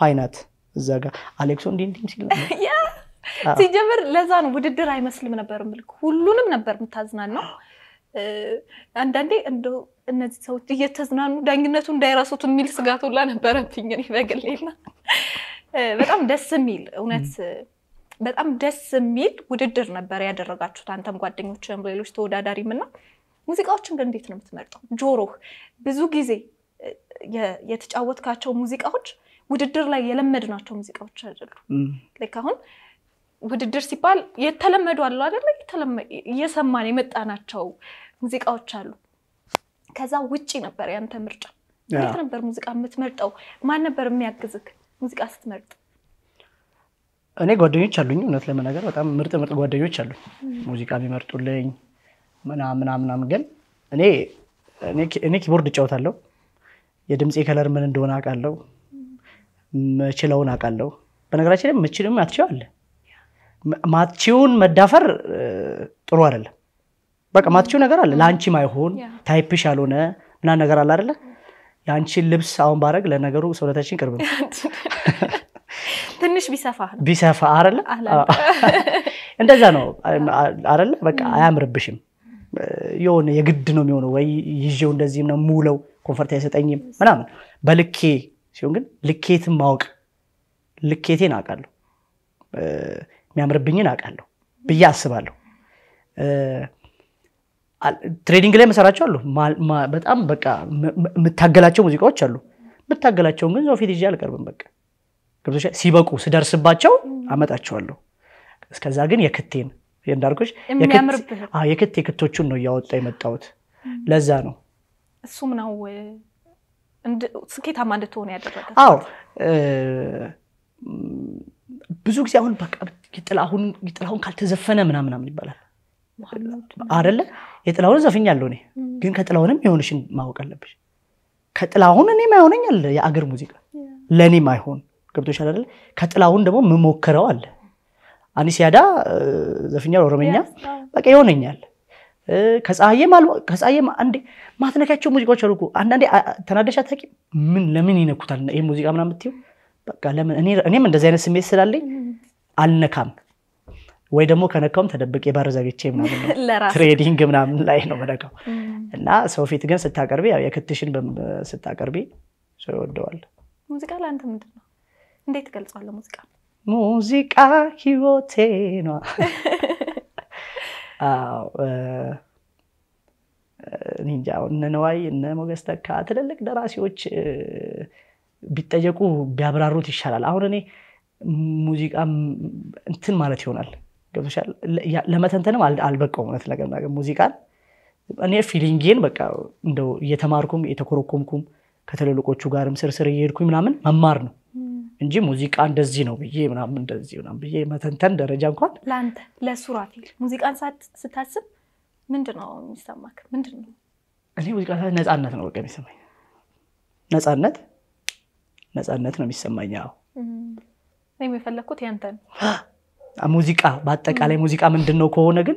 ኋይናት እዛ ጋር አሌክሶ እንዲህ እንዲህ ሲል ሲጀምር ለዛ ነው ውድድር አይመስልም ነበር ምልክ ሁሉንም ነበር የምታዝናን ነው። አንዳንዴ እንደ እነዚህ ሰዎች እየተዝናኑ ዳኝነቱ እንዳይረሱት የሚል ስጋት ሁላ ነበረብኝ በግሌና በጣም ደስ የሚል እውነት በጣም ደስ የሚል ውድድር ነበር ያደረጋችሁት አንተም ጓደኞችም ሌሎች ተወዳዳሪም እና ሙዚቃዎችን ግን እንዴት ነው የምትመርጠው? ጆሮህ ብዙ ጊዜ የተጫወትካቸው ሙዚቃዎች ውድድር ላይ የለመድናቸው ሙዚቃዎች አይደሉም። ልክ አሁን ውድድር ሲባል የተለመዱ አሉ አይደለ? እየሰማን የመጣናቸው ሙዚቃዎች አሉ። ከዛ ውጪ ነበር ያንተ ምርጫ? እንዴት ነበር ሙዚቃ የምትመርጠው? ማን ነበር የሚያግዝክ ሙዚቃ ስትመርጥ? እኔ ጓደኞች አሉኝ። እውነት ለመናገር በጣም ምርጥ ምርጥ ጓደኞች አሉኝ፣ ሙዚቃ የሚመርጡልኝ ምናምን ምናምን። ግን እኔ ኪቦርድ እጫወታለሁ። የድምፄ ከለር ምን እንደሆነ አውቃለሁ፣ ምችለውን አውቃለሁ። በነገራችን ላይ ምችልም አትችው አለ ማትቺውን መዳፈር ጥሩ አይደለም። በቃ ማቺው ነገር አለ ለአንቺ ማይሆን ታይፕሽ ያልሆነ ምናምን ነገር አለ አይደለ? የአንቺን ልብስ አሁን ባረግ ለነገሩ ሰውነታችን ቅርብ ነው። ትንሽ ቢሰፋ ቢሰፋ አይደለ? እንደዛ ነው አይደለ? በቃ አያምርብሽም። የሆነ የግድ ነው የሚሆነው። ወይ ይዤው እንደዚህም ነው ሙለው ኮንፈርት አይሰጠኝም ምናምን። በልኬ ሲሆን ግን ልኬትን ማወቅ ልኬቴን አውቃለሁ የሚያምርብኝን አውቃለሁ ብዬ አስባለሁ። ትሬዲንግ ላይ መሰራቸው አሉ። በጣም በቃ የምታገላቸው ሙዚቃዎች አሉ። የምታገላቸውን ግን ፊት ይዤ አልቀርብም። በቃ ሲበቁ ስደርስባቸው አመጣቸዋለሁ። እስከዛ ግን የክቴን እንዳልኩሽ የክቴ ክቶቹን ነው እያወጣ የመጣሁት። ለዛ ነው እሱም ነው ስኬታማ እንድትሆነ ያደረገ። አዎ ብዙ ጊዜ አሁን ጥላሁን ካልተዘፈነ ምናምናም ይባላል አደለ? የጥላሁን ዘፍኛለሁ እኔ ግን ከጥላሁንም የሆንሽን ማወቅ አለብሽ። ከጥላሁን እኔ ማይሆነኝ አለ የአገር ሙዚቃ ለእኔ ማይሆን ገብቶሻል አይደለ? ከጥላሁን ደግሞ የምሞክረው አለ። አኒሲያዳ ዘፍኛል ኦሮመኛ በቃ ይሆነኛል። ከፀሐዬም አንዴ ማትነካቸው ሙዚቃዎች አሉ። አንዳንዴ ተናደሻ ታቂ ምን ለምን ይነኩታል ይህ ሙዚቃ ምናምን የምትይው በቃ ለምን እኔም እንደዚህ አይነት ስሜት ስላለኝ አልነካም ወይ ደግሞ ከነካውም ተደብቄ በር ዘግቼ ትሬዲንግ ምናምን ላይ ነው መነካው እና ሰው ፊት ግን ስታቀርቢ የክትሽን ስታቀርቢ ሰው ይወደዋል። ሙዚቃ ለአንተ ምንድን ነው? እንዴት ገልጸዋለ ሙዚቃ ሙዚቃ ህይወቴ ነው። እነ ነዋይ እነ ሞገስ ተካ ትልልቅ ደራሲዎች ቢጠየቁ ቢያብራሩት ይሻላል። አሁን እኔ ሙዚቃ እንትን ማለት ይሆናል ገብቶሻል። ለመተንተንም አልበቀው እውነት ለመናገር ሙዚቃን እኔ ፊሊንጌን በቃ እንደው እየተማርኩም እየተኮረኮምኩም ከትልልቆቹ ጋርም ስርስር እየሄድኩኝ ምናምን መማር ነው እንጂ ሙዚቃ እንደዚህ ነው ብዬ ምናምን እንደዚህ ምናምን ብዬ መተንተን ደረጃ እንኳን ለአንተ ፊል ሙዚቃን ስታስብ ምንድ ነው የሚሰማክ? ምንድን ነው እኔ ሙዚቃ ነፃነት ነው በቃ የሚሰማኝ ነፃነት ነጻነት ነው የሚሰማኝ። ያው እኔም የፈለግኩት ያንተን ሙዚቃ በአጠቃላይ ሙዚቃ ምንድን ነው ከሆነ ግን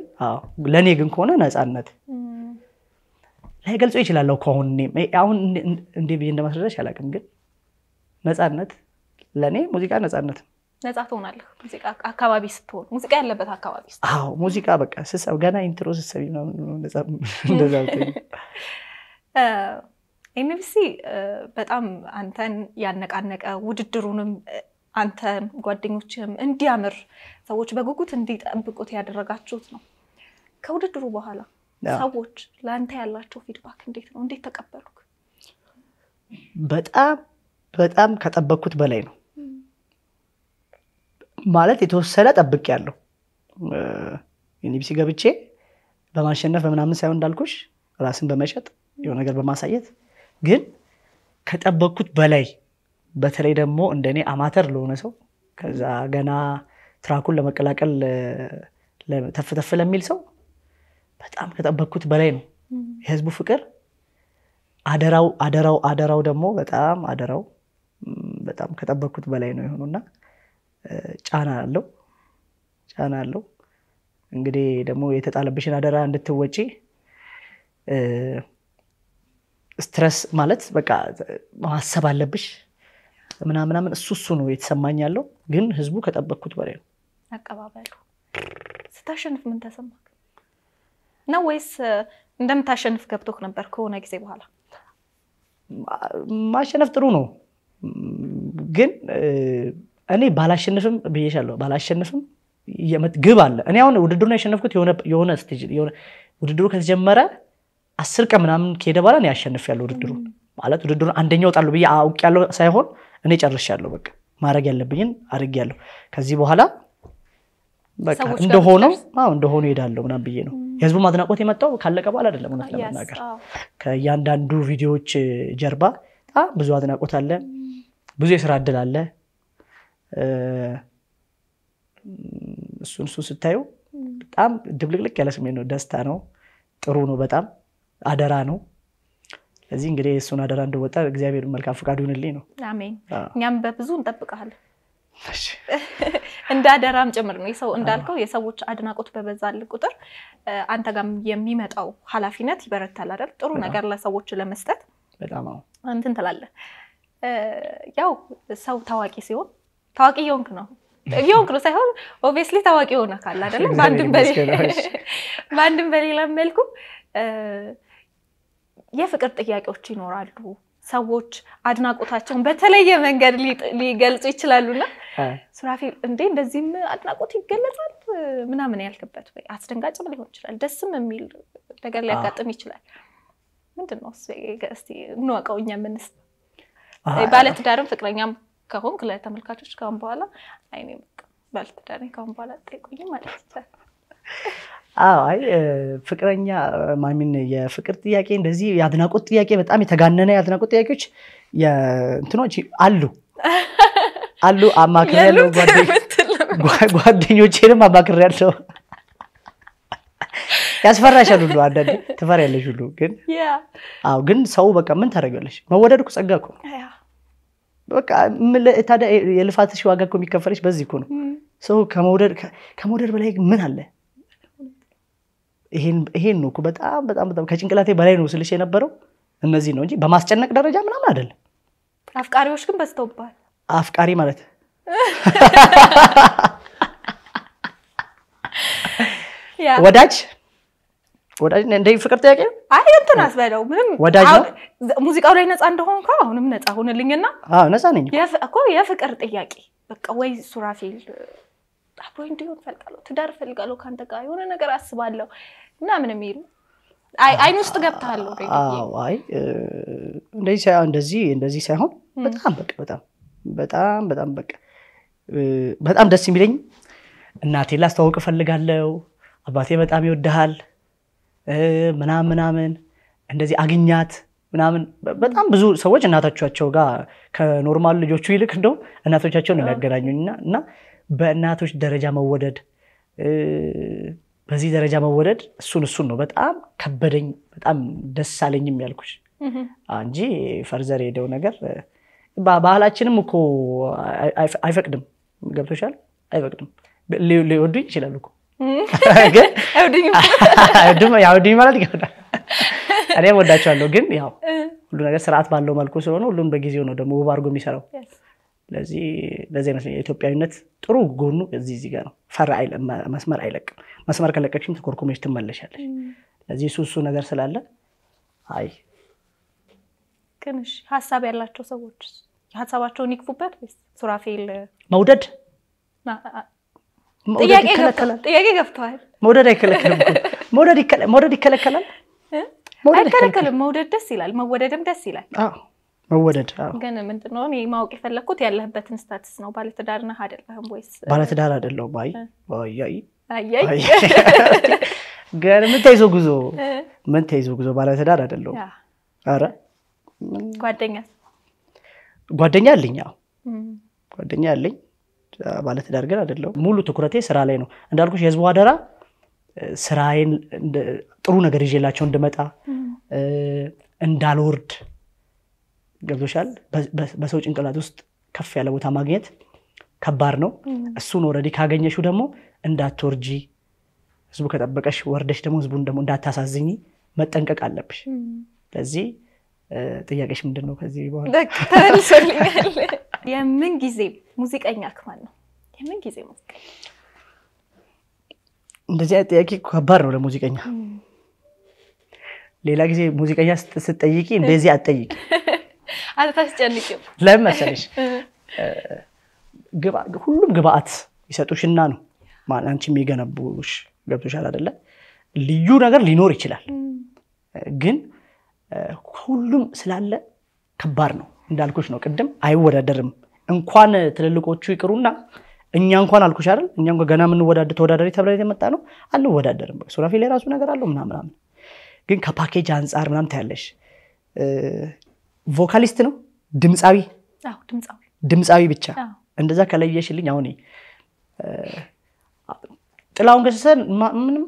ለእኔ ግን ከሆነ ነፃነት ላይ ገልጾ ይችላለሁ። ከአሁን አሁን እንዴ ብዬ እንደማስረዳሽ አላውቅም፣ ግን ነፃነት ለእኔ ሙዚቃ ነፃነት ነው። ነፃ ትሆናለህ ሙዚቃ አካባቢ ስትሆን፣ ሙዚቃ ያለበት አካባቢ አዎ፣ ሙዚቃ በቃ ስሰብ ገና ኢንትሮ ስሰብ እንደዛ ኤንቢሲ በጣም አንተን ያነቃነቀ ውድድሩንም አንተ ጓደኞችም እንዲያምር ሰዎች በጉጉት እንዲጠብቁት ያደረጋችሁት ነው። ከውድድሩ በኋላ ሰዎች ለአንተ ያላቸው ፊድባክ እንዴት ነው? እንዴት ተቀበሉክ? በጣም በጣም ከጠበቅኩት በላይ ነው ማለት የተወሰነ ጠብቅ ያለው ኤንቢሲ ገብቼ በማሸነፍ በምናምን ሳይሆን እንዳልኩሽ ራስን በመሸጥ የሆነ ነገር በማሳየት ግን ከጠበቅኩት በላይ በተለይ ደግሞ እንደኔ አማተር ለሆነ ሰው ከዛ ገና ትራኩን ለመቀላቀል ተፍተፍ ለሚል ሰው በጣም ከጠበቅኩት በላይ ነው የህዝቡ ፍቅር። አደራው አደራው አደራው ደግሞ በጣም አደራው በጣም ከጠበቅኩት በላይ ነው የሆኑና ጫና አለው ጫና አለው። እንግዲህ ደግሞ የተጣለብሽን አደራ እንድትወጪ ስትረስ ማለት በቃ ማሰብ አለብሽ ምናምናምን እሱ እሱ ነው የተሰማኝ ያለው። ግን ህዝቡ ከጠበቅኩት በላይ ነው አቀባበሉ። ስታሸንፍ ምን ተሰማ ነው ወይስ እንደምታሸንፍ ገብቶክ ነበር? ከሆነ ጊዜ በኋላ ማሸነፍ ጥሩ ነው፣ ግን እኔ ባላሸንፍም ብዬሻለሁ፣ ባላሸንፍም ግብ አለ። እኔ አሁን ውድድሩን ያሸነፍኩት የሆነ ውድድሩ ከተጀመረ አስር ቀን ምናምን ከሄደ በኋላ እኔ አሸንፌያለሁ ውድድሩ ማለት ውድድሩን አንደኛ እወጣለሁ ብዬ አውቅ ያለው ሳይሆን እኔ ያለው በቃ ማድረግ ያለብኝን ያለው ከዚህ በኋላ እንደሆነው እንደሆኑ ሄዳለሁ ምናም ብዬ ነው የህዝቡ ማድናቆት የመጣው ካለቀ በኋላ አደለም እውነት ለመናገር ከእያንዳንዱ ቪዲዮዎች ጀርባ በጣም ብዙ አድናቆት አለ፣ ብዙ የስራ እድል አለ። እሱን እሱ ስታዩ በጣም ድብልቅልቅ ያለ ስሜት ነው፣ ደስታ ነው፣ ጥሩ ነው በጣም አደራ ነው። ስለዚህ እንግዲህ እሱን አደራ እንደወጣ እግዚአብሔር መልካም ፈቃዱ ይሁንልኝ ነው። አሜን። እኛም በብዙ እንጠብቀሃለን እንደ አደራም ጭምር ነው። ሰው እንዳልከው የሰዎች አድናቆት በበዛል ቁጥር አንተ ጋር የሚመጣው ኃላፊነት ይበረታል አይደል? ጥሩ ነገር ለሰዎች ለመስጠት በጣም እንትን ትላለህ። ያው ሰው ታዋቂ ሲሆን ታዋቂ የሆንክ ነው የሆንክ ነው ሳይሆን ኦብቪየስሊ ታዋቂ የሆነ ካለ አይደለም በአንድም በሌላ መልኩ የፍቅር ጥያቄዎች ይኖራሉ። ሰዎች አድናቆታቸውን በተለየ መንገድ ሊገልጹ ይችላሉና ሱራፌል እንዴ እንደዚህም አድናቆት ይገለጻል ምናምን ያልክበት ወይ አስደንጋጭም ሊሆን ይችላል፣ ደስም የሚል ነገር ሊያጋጥም ይችላል። ምንድን ነው እስኪ እንወቀው እኛ ምንስ ባለትዳርም ፍቅረኛም ከሆንክ ለተመልካቾች ካሁን በኋላ አይ ባለትዳር ከአሁን በኋላ ጠይቁኝ ማለት ይቻላል። አይ ፍቅረኛ ማሚን የፍቅር ጥያቄ እንደዚህ የአድናቆት ጥያቄ በጣም የተጋነነ የአድናቆት ጥያቄዎች እንትኖች አሉ አሉ። አማክሬያለሁ፣ ጓደኞቼንም አማክሬያለሁ። ያስፈራሻል ሁሉ ትፈር ትፈሪያለሽ ሁሉ ግን አዎ፣ ግን ሰው በቃ ምን ታደርጊያለሽ? መወደድ እኮ ጸጋ እኮ በቃ ታዲያ የልፋትሽ ዋጋ እኮ በዚህ እኮ ነው። ሰው ከመውደድ በላይ ምን አለ? ይሄን ነው በጣም በጣም በጣም ከጭንቅላቴ በላይ ነው ስልሽ የነበረው እነዚህ ነው እንጂ በማስጨነቅ ደረጃ ምናምን አይደለም። አፍቃሪዎች ግን በዝተውባል። አፍቃሪ ማለት ወዳጅ ወዳጅ እንደ ፍቅር ጥያቄ አይ እንትን አስበለው ምንም ወዳጅ ነው። ሙዚቃው ላይ ነፃ እንደሆን እንደሆንኩ አሁንም ነፃ ሆንልኝና አዎ ነፃ ነኝ እኮ የፍቅር ጥያቄ በቃ ወይ ሱራፌል አብሮኝ እንዲሆን እፈልጋለሁ፣ ትዳር እፈልጋለሁ፣ ከአንተ ጋር የሆነ ነገር አስባለሁ ምናምን የሚሉ አይን ውስጥ ገብተሃል። አይ እንደዚህ እንደዚህ እንደዚህ ሳይሆን በጣም በቃ በጣም በጣም በጣም በቃ በጣም ደስ የሚለኝ እናቴ ላስተዋውቅ እፈልጋለሁ፣ አባቴ በጣም ይወድሃል ምናምን ምናምን እንደዚህ አግኛት ምናምን በጣም ብዙ ሰዎች እናቶቻቸው ጋር ከኖርማል ልጆቹ ይልቅ እንደውም እናቶቻቸውን የሚያገናኙኝ እና በእናቶች ደረጃ መወደድ በዚህ ደረጃ መወደድ እሱን እሱን ነው በጣም ከበደኝ፣ በጣም ደስ አለኝም ያልኩሽ እንጂ ፈርዘር የሄደው ነገር ባህላችንም እኮ አይፈቅድም። ገብቶሻል? አይፈቅድም። ሊወዱኝ ይችላሉ እኮ አይወዱኝ ማለት ይከብዳል። እኔም ወዳቸዋለሁ፣ ግን ያው ሁሉ ነገር ስርዓት ባለው መልኩ ስለሆነ ሁሉም በጊዜው ነው ደግሞ ውብ አድርጎ የሚሰራው። ለዚህ አይነት ኢትዮጵያዊነት ጥሩ ጎኑ እዚህ እዚህ ጋር ነው። ፈራ መስመር አይለቅም። መስመር ከለቀችም ተኮርኮመች ትመለሻለች። ለዚህ እሱ እሱ ነገር ስላለ አይ ግን ሀሳብ ያላቸው ሰዎች ሀሳባቸውን ይክፉበት ወይስ ሱራፌል መውደድ ጥያቄ ገብተዋል። መውደድ አይከለከልም። መውደድ ይከለከላል? አይከለከልም። መውደድ ደስ ይላል፣ መወደድም ደስ ይላል። መወደድ ግን ምንድነው እኔ ማወቅ የፈለግኩት ያለህበትን ስታትስ ነው። ባለትዳር ነህ አይደለህም ወይስ? ባለትዳር አይደለሁም። አይ ግን ምን ተይዞ ጉዞ ምን ተይዞ ጉዞ ባለትዳር አይደለሁም። ኧረ ጓደኛ ጓደኛ አለኝ፣ ጓደኛ አለኝ። ባለትዳር ግን አይደለሁም። ሙሉ ትኩረቴ ስራ ላይ ነው። እንዳልኩሽ የህዝቡ አደራ ስራዬን ጥሩ ነገር ይዤላቸው እንድመጣ እንዳልወርድ ገብቶሻል። በሰው ጭንቅላት ውስጥ ከፍ ያለ ቦታ ማግኘት ከባድ ነው። እሱን ወረዲ ካገኘሹ ደግሞ እንዳትወርጂ፣ ህዝቡ ከጠበቀሽ ወርደሽ ደግሞ ህዝቡን ደግሞ እንዳታሳዝኝ መጠንቀቅ አለብሽ። ለዚህ ጥያቄሽ ምንድን ነው? ከዚህ በኋላ የምን ጊዜ ሙዚቀኛ ክማን ነው? የምን ጊዜ እንደዚህ አይነት ጥያቄ ከባድ ነው ለሙዚቀኛ። ሌላ ጊዜ ሙዚቀኛ ስትጠይቂ እንደዚህ አትጠይቂ። አታስጨንቂም። ለምን መሰለሽ ሁሉም ግብአት ይሰጡሽና ነው አንቺ የሚገነቡሽ። ገብቶሻል አይደለ? ልዩ ነገር ሊኖር ይችላል፣ ግን ሁሉም ስላለ ከባድ ነው። እንዳልኩሽ ነው ቅድም አይወዳደርም። እንኳን ትልልቆቹ ይቅሩና እኛ እንኳን አልኩሽ አይደል እኛ እንኳን ገና የምንወዳደር ተወዳዳሪ ተብለ የመጣ ነው አንወዳደርም። ሱራፌል የራሱ ነገር አለው ምናምን ግን ከፓኬጅ አንጻር ምናምን ታያለሽ ቮካሊስት ነው ድምፃዊ ድምፃዊ ብቻ እንደዛ ከለየሽልኝ አሁን ጥላውን ገሰሰን ምንም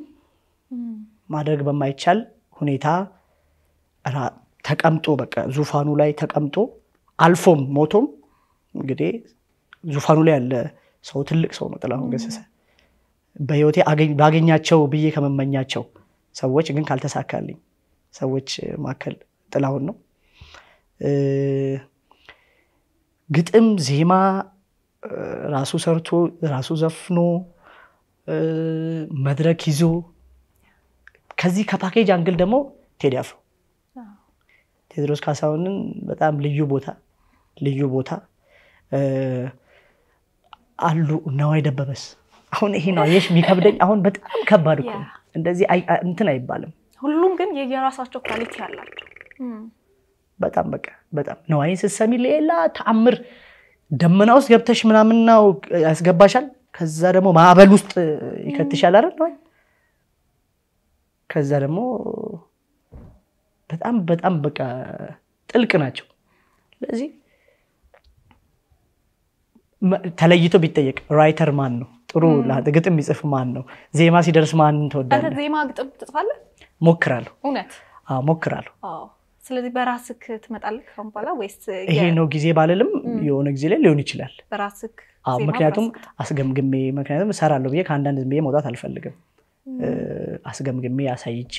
ማድረግ በማይቻል ሁኔታ ተቀምጦ በቃ ዙፋኑ ላይ ተቀምጦ አልፎም ሞቶም እንግዲህ ዙፋኑ ላይ ያለ ሰው ትልቅ ሰው ነው ጥላሁን ገሰሰ። በህይወቴ ባገኛቸው ብዬ ከመመኛቸው ሰዎች ግን ካልተሳካልኝ ሰዎች መካከል ጥላሁን ነው። ግጥም፣ ዜማ ራሱ ሰርቶ ራሱ ዘፍኖ መድረክ ይዞ ከዚህ ከፓኬጅ አንግል ደግሞ ቴዲ አፍሮ ቴድሮስ ካሳሁንን በጣም ልዩ ቦታ ልዩ ቦታ አሉ። ነዋይ ደበበስ አሁን ይሄ ነው አየሽ የሚከብደኝ። አሁን በጣም ከባድ እኮ እንደዚህ እንትን አይባልም። ሁሉም ግን የየራሳቸው ኳሊቲ አላቸው። በጣም በቃ በጣም ነው። አይን ስትሰሚ ሌላ ተአምር ደመና ውስጥ ገብተሽ ምናምናው ያስገባሻል። ከዛ ደግሞ ማዕበል ውስጥ ይከትሻል አይደል ነው። ከዛ ደግሞ በጣም በጣም በቃ ጥልቅ ናቸው። ስለዚህ ተለይቶ ቢጠየቅ ራይተር ማን ነው? ጥሩ ግጥም የሚጽፍ ማን ነው? ዜማ ሲደርስ ማን ትወዳለህ? ዜማ ግጥም ትጽፋለህ? ሞክራለሁ። እውነት ሞክራለሁ። ስለዚህ በራስክ ትመጣለህ አሁን በኋላ ወይስ ይሄ ነው ጊዜ ባለልም የሆነ ጊዜ ላይ ሊሆን ይችላል በራስክ ምክንያቱም አስገምግሜ ምክንያቱም እሰራለሁ ብዬ ከአንዳንድ ዝም ብዬ መውጣት አልፈልግም አስገምግሜ አሳይቼ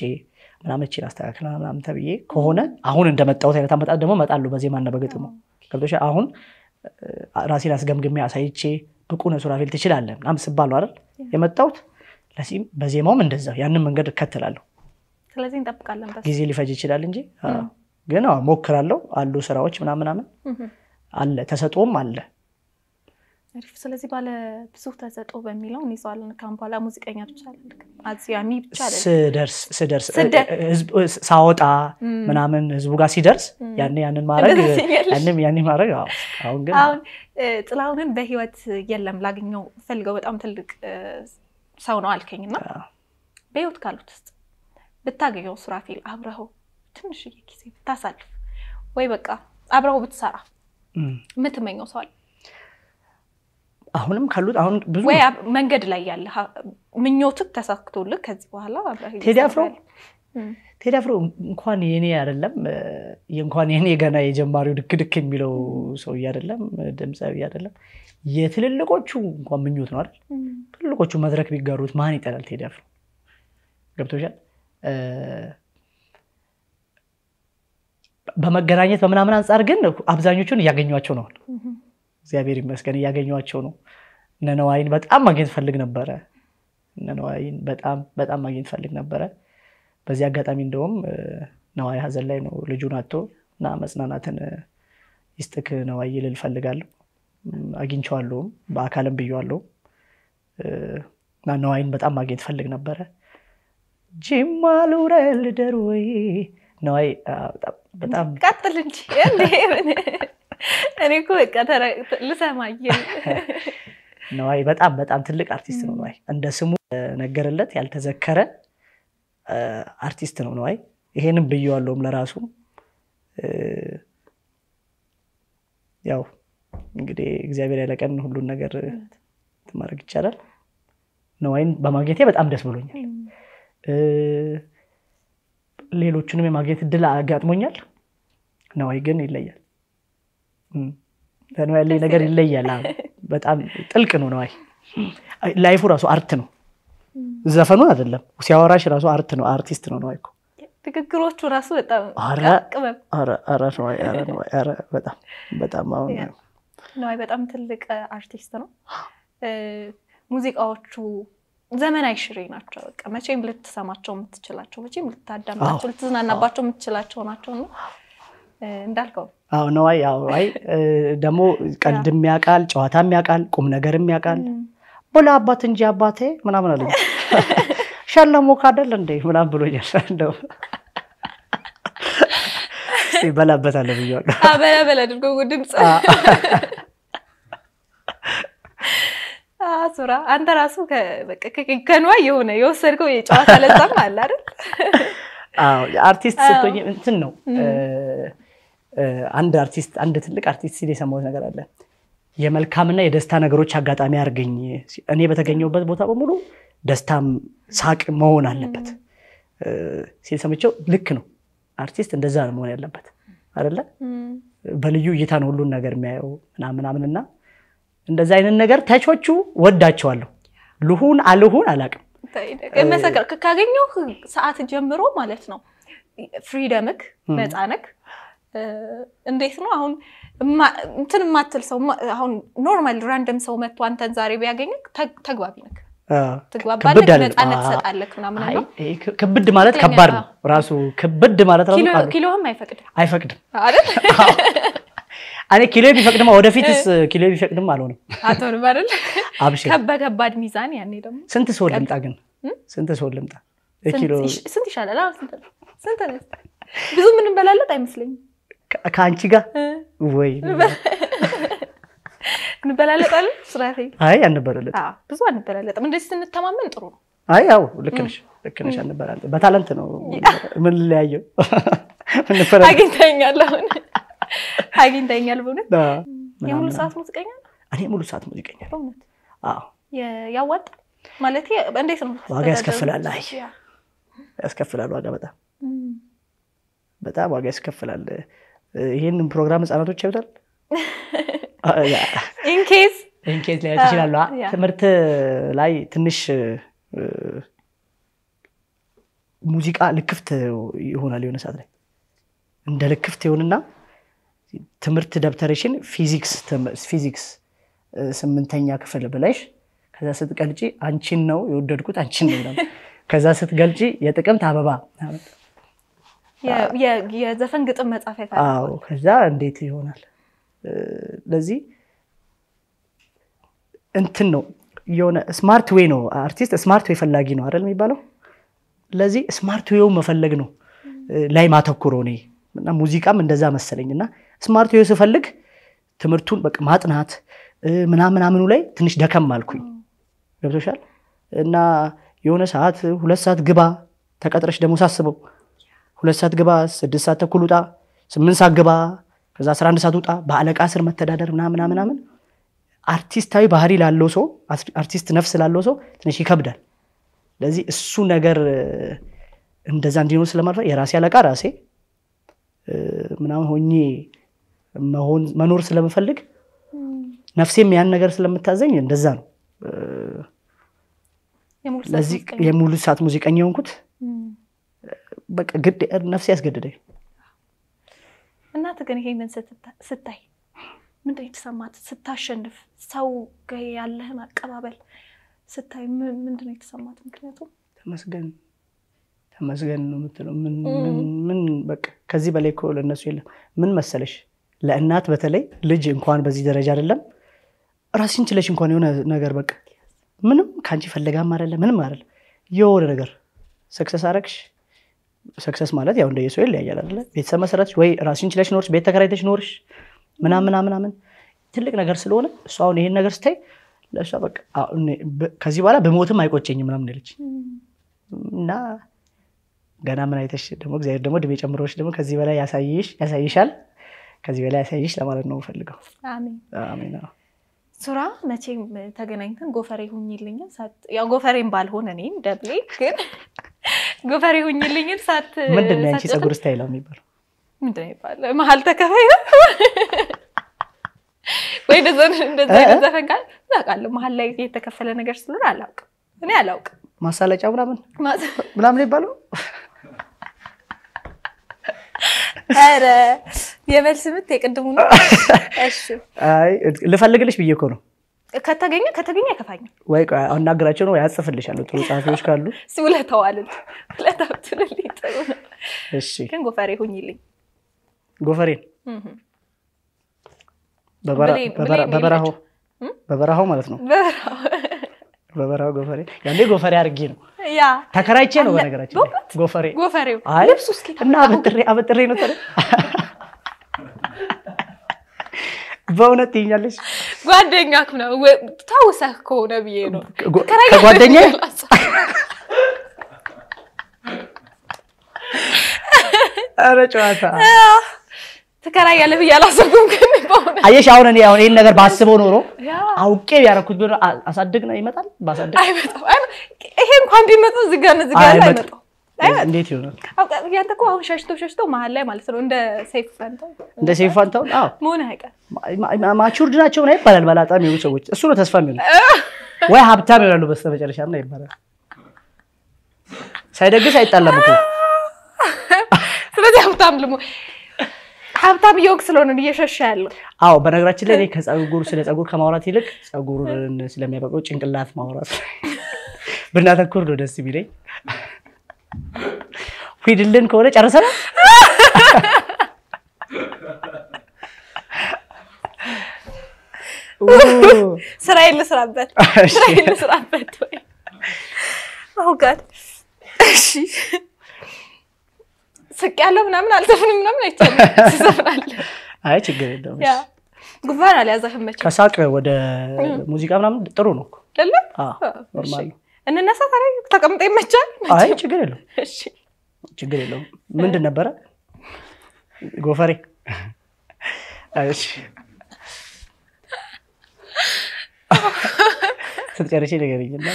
ምናምችን አስተካክላ ምናምን ተብዬ ከሆነ አሁን እንደመጣሁት አይነት አመጣት ደግሞ እመጣለሁ በዜማና በግጥሙ ገብቶሻ አሁን ራሴን አስገምግሜ አሳይቼ ብቁ ነሱራፌል ሱራፌል ትችላለህ ምናምን ስባለሁ አይደል የመጣሁት ለሲም በዜማውም እንደዛው ያንን መንገድ እከተላለሁ ስለዚህ እንጠብቃለን ጊዜ ሊፈጅ ይችላል እንጂ ግን ሞክራለው አሉ ስራዎች ምናምናምን አለ ተሰጦም አለ። አሪፍ። ስለዚህ ባለ ብዙ ተሰጦ በሚለው እንይዘዋለን። ካም በኋላ ሙዚቀኛ ብቻ አዝያሚ ብቻ ስደርስ ስደርስ ሳወጣ ምናምን ህዝቡ ጋር ሲደርስ ያን ያንን ማድረግ ያንም ያኔ ማድረግ አሁን ግን አሁን ጥላሁንን በህይወት የለም ላገኘው ፈልገው በጣም ትልቅ ሰው ነው አልከኝ አልከኝና በህይወት ካሉት ውስጥ ብታገኘው ሱራፌል አብረኸው ትንሽዬ ጊዜ ብታሳልፍ ወይ በቃ አብረው ብትሰራ የምትመኘው ሰው አለ? አሁንም ካሉት አሁን ብዙ ወይ መንገድ ላይ ያለ ምኞትህ ተሳክቶልህ ከዚህ በኋላ ቴዲ አፍሮ ቴዲ አፍሮ እንኳን የኔ አይደለም እንኳን የኔ ገና የጀማሪው ድክ ድክ የሚለው ሰው አይደለም፣ ድምፃዊ አይደለም። የትልልቆቹ እንኳን ምኞት ነው አይደል? ትልልቆቹ መድረክ ቢጋሩት ማን ይጠላል? ቴዲ አፍሮ ገብቶሻል። በመገናኘት በምናምን አንጻር ግን አብዛኞቹን እያገኟቸው ነው። እግዚአብሔር ይመስገን እያገኟቸው ነው። ነነዋይን በጣም ማግኘት ፈልግ ነበረ። ነነዋይን በጣም በጣም ማግኘት ፈልግ ነበረ። በዚህ አጋጣሚ እንደውም ነዋይ ሀዘን ላይ ነው ልጁን አቶ እና መጽናናትን ይስጥክ ነዋይ ይልል ፈልጋለሁ። አግኝቼዋለሁም በአካልም ብዬዋለሁ እና ነዋይን በጣም ማግኘት ፈልግ ነበረ። ጅማ ልደር ወይ ነዋይ በጣም ቀጥል እንጂ እኔ እኮ በቃ ልሰማየ ነዋይ በጣም በጣም ትልቅ አርቲስት ነው። ነዋይ እንደ ስሙ ነገርለት ያልተዘከረ eh, አርቲስት ነው። ነዋይ ይሄንም ብየዋለውም ለራሱም eh, ያው እንግዲህ እግዚአብሔር ያለቀን ሁሉን ነገር ማድረግ ይቻላል። ነዋይን በማግኘቴ በጣም ደስ ብሎኛል። ሌሎችንም የማግኘት እድል አጋጥሞኛል። ነዋይ ግን ይለያል። ከነዋይ ያለኝ ነገር ይለያል። በጣም ጥልቅ ነው ነዋይ። ላይፉ ራሱ አርት ነው። ዘፈኑ አይደለም ሲያወራሽ ራሱ አርት ነው። አርቲስት ነው ነዋይ እኮ ራሱ በጣም በጣም ትልቅ አርቲስት ነው። ሙዚቃዎቹ ዘመናዊ ሽሬ ናቸው። በቃ መቼም ልትሰማቸው የምትችላቸው መቼም ልታዳምጣቸው ልትዝናናባቸው የምትችላቸው ናቸው ነው እንዳልከው አዎ ነዋይ አዎ አይ ደግሞ ቀልድም ያውቃል፣ ጨዋታም ያውቃል፣ ቁም ነገርም ያውቃል። ቦላ አባት እንጂ አባቴ ምናምን አለኝ። ሸለሞ ካደል እንደ ምናምን ብሎኛል። እንደው በላበታለሁ ብያለሁ። በላበላ በላ አድርጎ ድምፅ ሱራ አንተ ራሱ ከኗ የሆነ የወሰድከው የጨዋታ ለዛም አለ አይደል? አርቲስት ስትሆኝ እንትን ነው። አንድ አርቲስት አንድ ትልቅ አርቲስት ሲል የሰማሁት ነገር አለ። የመልካምና የደስታ ነገሮች አጋጣሚ አድርገኝ። እኔ በተገኘሁበት ቦታ በሙሉ ደስታም ሳቅ መሆን አለበት ሲል ሰምቼው፣ ልክ ነው። አርቲስት እንደዛ መሆን ያለበት አይደለ? በልዩ እይታ ነው ሁሉን ነገር የሚያየው ምናምናምንና እንደዚህ አይነት ነገር ተቾቹ ወዳቸዋለሁ። ልሁን አልሁን አላቅም። መሰከር ካገኘው ሰዓት ጀምሮ ማለት ነው ፍሪደምክ ነፃነክ እንዴት ነው አሁን እንትን የማትል ሰው አሁን ኖርማል ራንደም ሰው መጥቶ አንተን ዛሬ ቢያገኝክ ተግባቢ ነክ ትግባባለህ፣ ነፃነት ትሰጣለህ ምናምን ክብድ ማለት ከባድ ነው ራሱ ክብድ ማለት ራሱ ኪሎህም አይፈቅድም አይፈቅድም አይደል እኔ ኪሎ ቢፈቅድማ ወደፊትስ ኪሎ ቢፈቅድም አልሆንም። አቶ ንበርል አብሽር በከባድ ሚዛን ያኔ ደግሞ ስንት ሰው ልምጣ ግን ስንት ሰው ልምጣ? ስንት ይሻላል? ስንት ስንት ነው? ብዙ የምንበላለት አይመስለኝም። ከአንቺ ጋር ወይ እንበላለጣለን። ስራቴ አይ አንበላለጥ ብዙ አንበላለጥም። እንደዚህ ስንተማመን ጥሩ ነው። አይ ያው ልክ ነሽ፣ ልክ ነሽ። አንበላለጥ በታለንት ነው ምን ለያየው እንፈራ አግኝተኛለሁ አሁን አግኝተኛል። በእውነት የሙሉ ሰዓት ሙዚቀኛ እኔ ሙሉ ሰዓት ሙዚቀኛ ያዋጣል ማለት እንዴት ነው? ዋጋ ያስከፍላል። አይ ያስከፍላል ዋጋ በጣም በጣም ዋጋ ያስከፍላል። ይህንን ፕሮግራም ህጻናቶች ያዩታል። ኢንኬዝ ኢንኬዝ ሊያዩት ይችላሉ። ትምህርት ላይ ትንሽ ሙዚቃ ልክፍት ይሆናል የሆነ ሰዓት ላይ እንደ ልክፍት ይሆንና ትምህርት ደብተርሽን ፊዚክስ ስምንተኛ ክፍል ብለሽ ከዛ ስትገልጪ አንቺን ነው የወደድኩት አንቺን ነው ከዛ ስትገልጪ የጥቅምት አበባ የዘፈን ግጥም መጻፊያ ከዛ እንዴት ይሆናል ለዚህ እንትን ነው የሆነ ስማርት ዌይ ነው አርቲስት ስማርት ዌይ ፈላጊ ነው አይደል የሚባለው ለዚህ ስማርት ዌው መፈለግ ነው ላይ ማተኩሮ እኔ እና ሙዚቃም እንደዛ መሰለኝ እና ስማርት ሆኜ ስፈልግ ትምህርቱን በቃ ማጥናት ምናምናምኑ ላይ ትንሽ ደከም አልኩኝ። ገብቶሻል። እና የሆነ ሰዓት ሁለት ሰዓት ግባ ተቀጥረሽ ደግሞ ሳስበው ሁለት ሰዓት ግባ፣ ስድስት ሰዓት ተኩል ውጣ፣ ስምንት ሰዓት ግባ፣ ከዛ አስራ አንድ ሰዓት ውጣ፣ በአለቃ ስር መተዳደር ምናምን አርቲስታዊ ባህሪ ላለው ሰው አርቲስት ነፍስ ላለው ሰው ትንሽ ይከብዳል። ለዚህ እሱ ነገር እንደዛ እንዲኖር ስለማድረግ የራሴ አለቃ ራሴ ምናምን ሆኜ መሆን መኖር ስለምፈልግ ነፍሴም ያን ነገር ስለምታዘኝ እንደዛ ነው። ለዚህ የሙሉ ሰዓት ሙዚቀኛ የሆንኩት በቃ ግድ ነፍሴ ያስገድደኝ። እናት ግን ይሄንን ስታይ ምንድን የተሰማት? ስታሸንፍ ሰው ያለህን አቀባበል ስታይ ምንድን የተሰማት? ምክንያቱም ተመስገን ተመስገን ነው የምትለው። ምን በቃ ከዚህ በላይ እኮ ለእነሱ የለም። ምን መሰለሽ ለእናት በተለይ ልጅ እንኳን በዚህ ደረጃ አይደለም ራስሽን ችለሽ እንኳን የሆነ ነገር በቃ ምንም ከአንቺ ፈለጋም አለ ምንም አለ የሆነ ነገር ሰክሰስ አረግሽ ሰክሰስ ማለት ያው እንደ የሰው ይለያያል አለ ቤተሰብ መሰረትሽ ወይ ራስሽን ችለሽ ኖርሽ ቤት ተከራይተሽ ኖርሽ ምናምን ምናምን ትልቅ ነገር ስለሆነ እሱ አሁን ይሄን ነገር ስታይ ለእሷ በቃ ከዚህ በኋላ በሞትም አይቆጨኝም ምናምን ያለች እና ገና ምን አይተሽ ደግሞ እግዚአብሔር ደግሞ እድሜ ጨምሮች ደግሞ ከዚህ በላይ ያሳይሽ ያሳይሻል ከዚህ በላይ ያሳይሽ ለማለት ነው ፈልገው። አሜን። ሱራ መቼም ተገናኝተን ጎፈሬ ሁኝልኝን ያው ጎፈሬም ባልሆን እኔም ደብሌ ግን ጎፈሬ ሁኝልኝን ሳት ምንድን ነው ያንቺ ፀጉር ስታይል የሚባለው ምንድን ነው ይባላል? መሀል ተከፋይ ወይ እንደዛ ዘፈጋል ታውቃለህ። መሀል ላይ የተከፈለ ነገር ስኖር አላውቅም እኔ አላውቅም። ማሳለጫ ምናምን ምናምን ይባለው ኧረ የመልስ ምት የቅድሙ ነው። እሺ አይ ልፈልግልሽ ብዬ እኮ ነው። ከተገኘ ከተገኘ አይከፋኝም። ወይ አናግራቸው ነው ወይ አጽፍልሻለሁ። ጥሩ ጸሐፊዎች ካሉ ውለተዋልን ውለታብትልልኝ ጥሩ ነው። እሺ ግን ጎፈሬ ሁኝልኝ። ጎፈሬን በበረሃው በበረሃው ማለት ነው። በበራው ጎፈሬ ያኔ ጎፈሬ አድርጌ ነው ተከራይቼ ነው። በነገራችን ጎፈሬ ጎፈሬው ልብሱ እስኪ እና አበጥሬ አበጥሬ ነው ተረ በእውነት ትይኛለሽ። ጓደኛክ ነው ታውሰህ ከሆነ ብዬ ነው ከጓደኛ ኧረ ጨዋታ ትከራያለህ ብዬ አላሰብኩም። ግን አየሽ አሁን እኔ አሁን ይሄን ነገር ባስበው ኖሮ አውቄ ያደረኩት ቢሆን አሳድግ ነው ይመጣል። ባሳድግ አይመጣም። ይሄ እንኳን ቢመጣ እዚህ ጋር እዚህ ጋር አይመጣም። እንዴት ይሆናል? ያንተ እኮ አሁን ሸሽቶ ሸሽቶ መሀል ላይ ማለት ነው እንደ ሴፍ ፋንታው እንደ ሴፍ ፋንታው አዎ፣ መሆን አይቀርም። ማቹርድ ናቸው ምናምን ይባላል። ባላጣም የሆኑ ሰዎች እሱ ነው ተስፋ የሚሆነው ወይ ሀብታም ይሆናሉ መጨረሻ ምናምን ይባላል። ሳይደግስ አይጣላም እኮ ስለዚህ ሀብታም ልሞ ሀብታም እየወቅ ስለሆነ እየሸሸ ያለው። አዎ በነገራችን ላይ እኔ ከጸጉር ስለ ጸጉር ከማውራት ይልቅ ጸጉርን ስለሚያበቅለው ጭንቅላት ማውራት ብናተኩር ነው ደስ የሚለኝ። ሂድልን ከሆነ ጨርሰናል። ስራዬን ልስራበት፣ ስራዬን ልስራበት። አዎ ጋር እሺ ስቅ ያለው ምናምን አልዘፍንም ምናምን አይቻልም። አይ ችግር የለም። ጉንፋን አልያዘህም መቼም? ከሳቅ ወደ ሙዚቃ ምናምን ጥሩ ነው እኮ ኖርማል ነው። እንነሳ ታዲያ ተቀምጠ ይመቻል? አይ ችግር የለውም። ችግር የለውም። ምንድን ነበረ ጎፈሬ? ስትጨርሽ ስትጨርሺ ንገሪኝና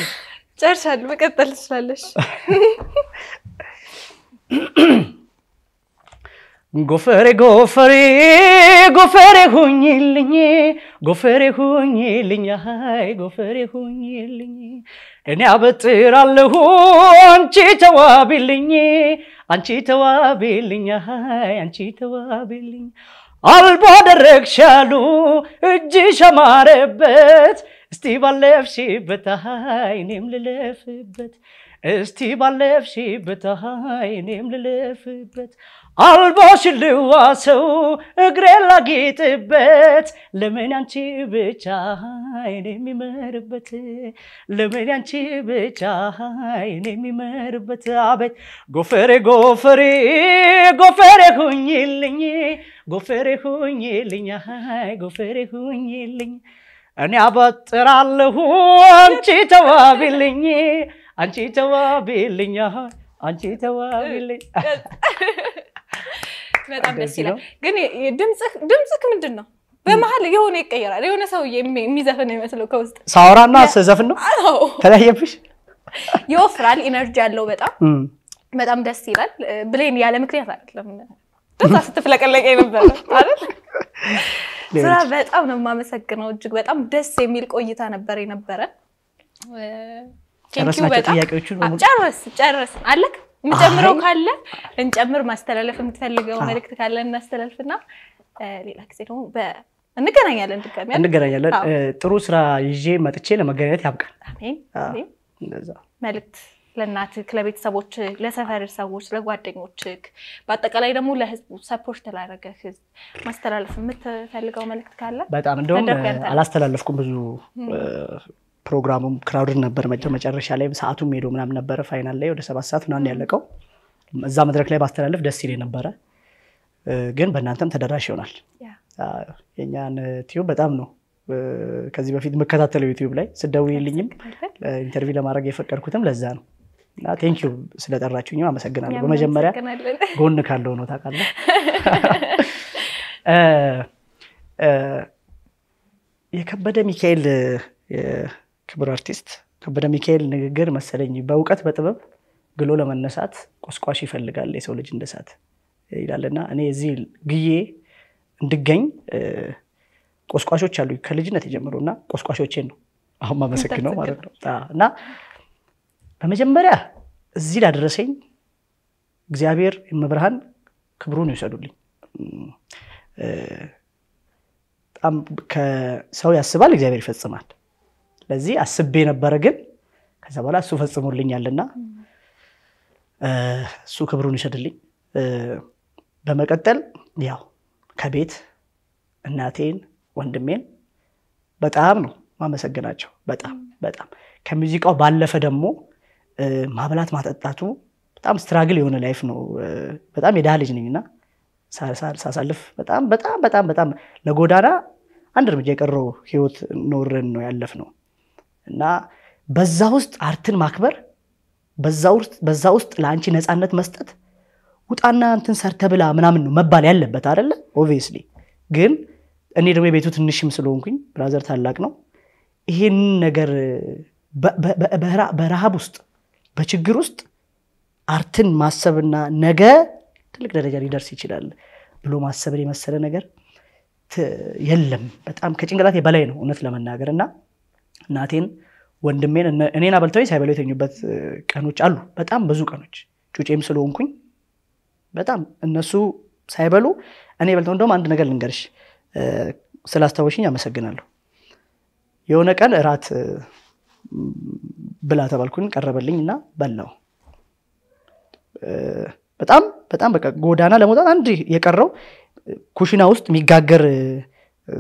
ጨርሻለሁ። መቀጠል ትችላለሽ። ጎፈሬ ጎፈሬ ጎፈሬ ሁኝልኝ ጎፈሬ ሁኝልኝ አይ ጎፈሬ ሁኝልኝ እኔ አበጥራለሁ አንቺ ተዋቢልኝ አንቺ ተዋቢልኝ አይ አንቺ ተዋቢልኝ አልቦ ደረግሻሉ እጅሽ አማረበት እስቲ ባለፍሽበት አይ እኔም ልለፍበት እስቲ ባለፍሽበት አይ እኔም ልለፍበት አልቦሽ ልዋሰው እግሬ ላጌጥበት ለምን አንቺ ብቻ አይን የሚመርበት ለምን አንቺ ብቻ አይን የሚመርበት አቤት ጎፈሬ ጎፈሬ ጎፈሬ ሁኝልኝ ጎፈሬ ሁኝልኝ ጎፈሬ ሁኝልኝ እኔ አበጥራለሁ አንቺ ተዋቢልኝ አንቺ ተዋቢልኝ አንቺ ተዋቢልኝ በጣም ደስ ይላል። ግን ድምፅህ ምንድን ነው? በመሀል የሆነ ይቀየራል። የሆነ ሰው የሚዘፍን ይመስለው ከውስጥ ሳወራና ስዘፍን ነው ተለያየብሽ። ይወፍራል፣ ኢነርጂ አለው በጣም በጣም ደስ ይላል። ብሌን ያለ ምክንያት አይደለም ደሳ ስትፍለቀለቀ ነበር አይደል? ስራ በጣም ነው የማመሰግነው። እጅግ በጣም ደስ የሚል ቆይታ ነበር የነበረ። ጨረስናቸው ጥያቄዎቹን ጨረስ ጨረስ አለክ የምጨምረው ካለ እንጨምር። ማስተላለፍ የምትፈልገው መልክት ካለ እናስተላልፍና ሌላ ጊዜ ደግሞ እንገናኛለን። ድጋሚ እንገናኛለን። ጥሩ ስራ ይዤ መጥቼ ለመገናኘት ያብቃል። መልዕክት ለእናትህ፣ ለቤተሰቦች፣ ለሰፈር ሰዎች፣ ለጓደኞች በአጠቃላይ ደግሞ ለህዝቡ ሰፖርት ላደረገ ህዝብ ማስተላለፍ የምትፈልገው መልክት ካለ በጣም እንደውም አላስተላለፍኩም ብዙ ፕሮግራሙም ክራውድድ ነበር መጨረሻ ላይ ሰዓቱም ሄዶ ምናምን ነበረ። ፋይናል ላይ ወደ ሰባት ሰዓት ምናምን ያለቀው እዛ መድረክ ላይ ባስተላለፍ ደስ ይለኝ ነበረ፣ ግን በእናንተም ተደራሽ ይሆናል። የእኛን ቲዩብ በጣም ነው ከዚህ በፊት የምከታተለው ዩቲዩብ ላይ ስደውይልኝም ኢንተርቪው ለማድረግ የፈቀድኩትም ለዛ ነው። እና ቴንኪዩ ስለጠራችሁኝም አመሰግናለሁ። በመጀመሪያ ጎን ካለው ነው ታቃለ የከበደ ሚካኤል ክቡር አርቲስት ከበደ ሚካኤል ንግግር መሰለኝ በእውቀት በጥበብ ግሎ ለመነሳት ቆስቋሽ ይፈልጋል የሰው ልጅ እንደሳት ይላልና እኔ እዚህ ግዬ እንድገኝ ቆስቋሾች አሉ ከልጅነት የጀምሮ እና ቆስቋሾቼን ነው አሁን ማመሰግነው ማለት ነው እና በመጀመሪያ እዚህ ላደረሰኝ እግዚአብሔር መብርሃን ክብሩን ይውሰዱልኝ። በጣም ከሰው ያስባል፣ እግዚአብሔር ይፈጽማል። ለዚህ አስቤ ነበረ፣ ግን ከዛ በኋላ እሱ ፈጽሞልኛልና እሱ ክብሩን ይሸድልኝ። በመቀጠል ያው ከቤት እናቴን ወንድሜን በጣም ነው ማመሰግናቸው። በጣም በጣም ከሙዚቃው ባለፈ ደግሞ ማብላት ማጠጣቱ በጣም ስትራግል የሆነ ላይፍ ነው። በጣም የዳህ ልጅ ነኝና ሳሳልፍ በጣም በጣም በጣም በጣም ለጎዳና አንድ እርምጃ የቀረው ህይወት ኖረን ነው ያለፍ ነው። እና በዛ ውስጥ አርትን ማክበር በዛ ውስጥ ለአንቺ ነፃነት መስጠት ውጣና እንትን ሰርተ ብላ ምናምን ነው መባል ያለበት አደለ ኦብቪየስሊ ግን እኔ ደግሞ የቤቱ ትንሽም ስለሆንኩኝ ብራዘር ታላቅ ነው። ይህን ነገር በረሃብ ውስጥ በችግር ውስጥ አርትን ማሰብና ነገ ትልቅ ደረጃ ሊደርስ ይችላል ብሎ ማሰብን የመሰለ ነገር የለም። በጣም ከጭንቅላት በላይ ነው እውነት ለመናገር እና እናቴን ወንድሜን እኔን አበልተው ሳይበለው የተኙበት ቀኖች አሉ። በጣም ብዙ ቀኖች ጩጬም ስለሆንኩኝ በጣም እነሱ ሳይበሉ እኔ በልተው እንደውም አንድ ነገር ልንገርሽ፣ ስላስታወሽኝ አመሰግናለሁ። የሆነ ቀን እራት ብላ ተባልኩኝ፣ ቀረበልኝ እና በላው። በጣም በጣም በቃ ጎዳና ለመውጣት አንድ የቀረው ኩሽና ውስጥ የሚጋገር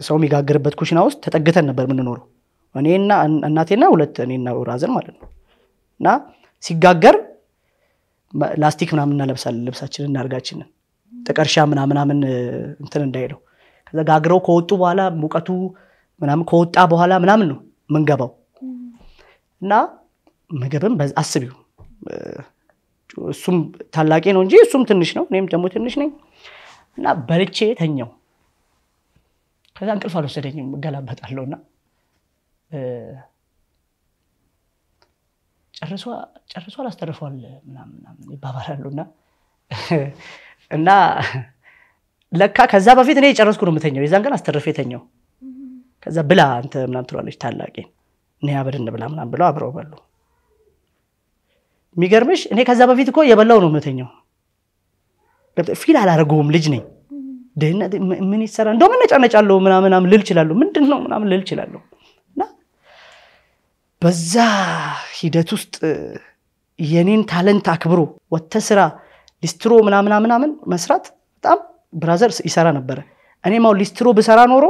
ሰው የሚጋገርበት ኩሽና ውስጥ ተጠግተን ነበር የምንኖረው እኔና እናቴና ሁለት እኔና ራዘን ማለት ነው እና ሲጋገር ላስቲክ ምናምን እናለብሳለን ልብሳችንን እናርጋችንን ጥቀርሻ ምናምናምን እንትን እንዳይለው ከዘጋግረው ከወጡ በኋላ ሙቀቱ ምናምን ከወጣ በኋላ ምናምን ነው ምንገባው እና ምግብም አስቢው እሱም ታላቄ ነው እንጂ እሱም ትንሽ ነው እኔም ደግሞ ትንሽ ነኝ እና በልቼ ተኛው ከዛ እንቅልፍ አልወሰደኝም እገላበጣለሁና ጨርሶ አላስተርፏል ምናምን ይባባላሉ እና እና ለካ ከዛ በፊት እኔ የጨረስኩ ነው የምተኘው። የዛን ቀን አስተርፍ የተኘው ከዛ ብላ አንተ ምናም ትሏለች ታላቂ እኔ አበድን ብላ ምናም ብለው አብረው በሉ። የሚገርምሽ እኔ ከዛ በፊት እኮ የበላው ነው የምተኘው። ፊል አላደርገውም። ልጅ ነኝ። ድህነት ምን ይሰራ እንደው መነጫነጫለሁ ምናምናም ልል እችላለሁ። ምንድን ነው ምናምን ልል ችላለሁ በዛ ሂደት ውስጥ የኔን ታለንት አክብሮ ወተ ስራ ሊስትሮ ምናምና ምናምን መስራት በጣም ብራዘር ይሰራ ነበረ። እኔም አሁን ሊስትሮ ብሰራ ኖሮ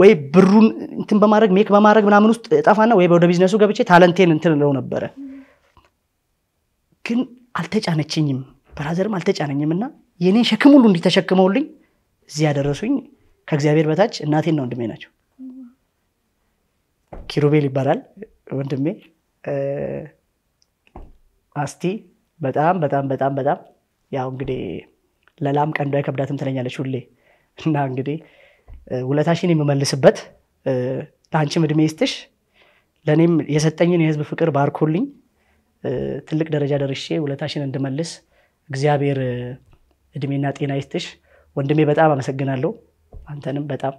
ወይ ብሩን እንትን በማድረግ ሜክ በማድረግ ምናምን ውስጥ እጠፋና ወይ ወደ ቢዝነሱ ገብቼ ታለንቴን እንትን ለው ነበረ። ግን አልተጫነችኝም፣ ብራዘርም አልተጫነኝም እና የኔን ሸክም ሁሉ እንዲተሸክመውልኝ እዚህ ያደረሱኝ ከእግዚአብሔር በታች እናቴና ወንድሜ ናቸው። ኪሩቤል ይባላል ወንድሜ አስቲ በጣም በጣም በጣም በጣም ያው እንግዲህ ለላም ቀንዷ አይከብዳትም ትለኛለች ሁሌ እና እንግዲህ ውለታሽን የምመልስበት ለአንቺም እድሜ ይስጥሽ ለእኔም የሰጠኝን የህዝብ ፍቅር ባርኮልኝ ትልቅ ደረጃ ደርሼ ውለታሽን እንድመልስ እግዚአብሔር እድሜና ጤና ይስጥሽ ወንድሜ። በጣም አመሰግናለሁ። አንተንም በጣም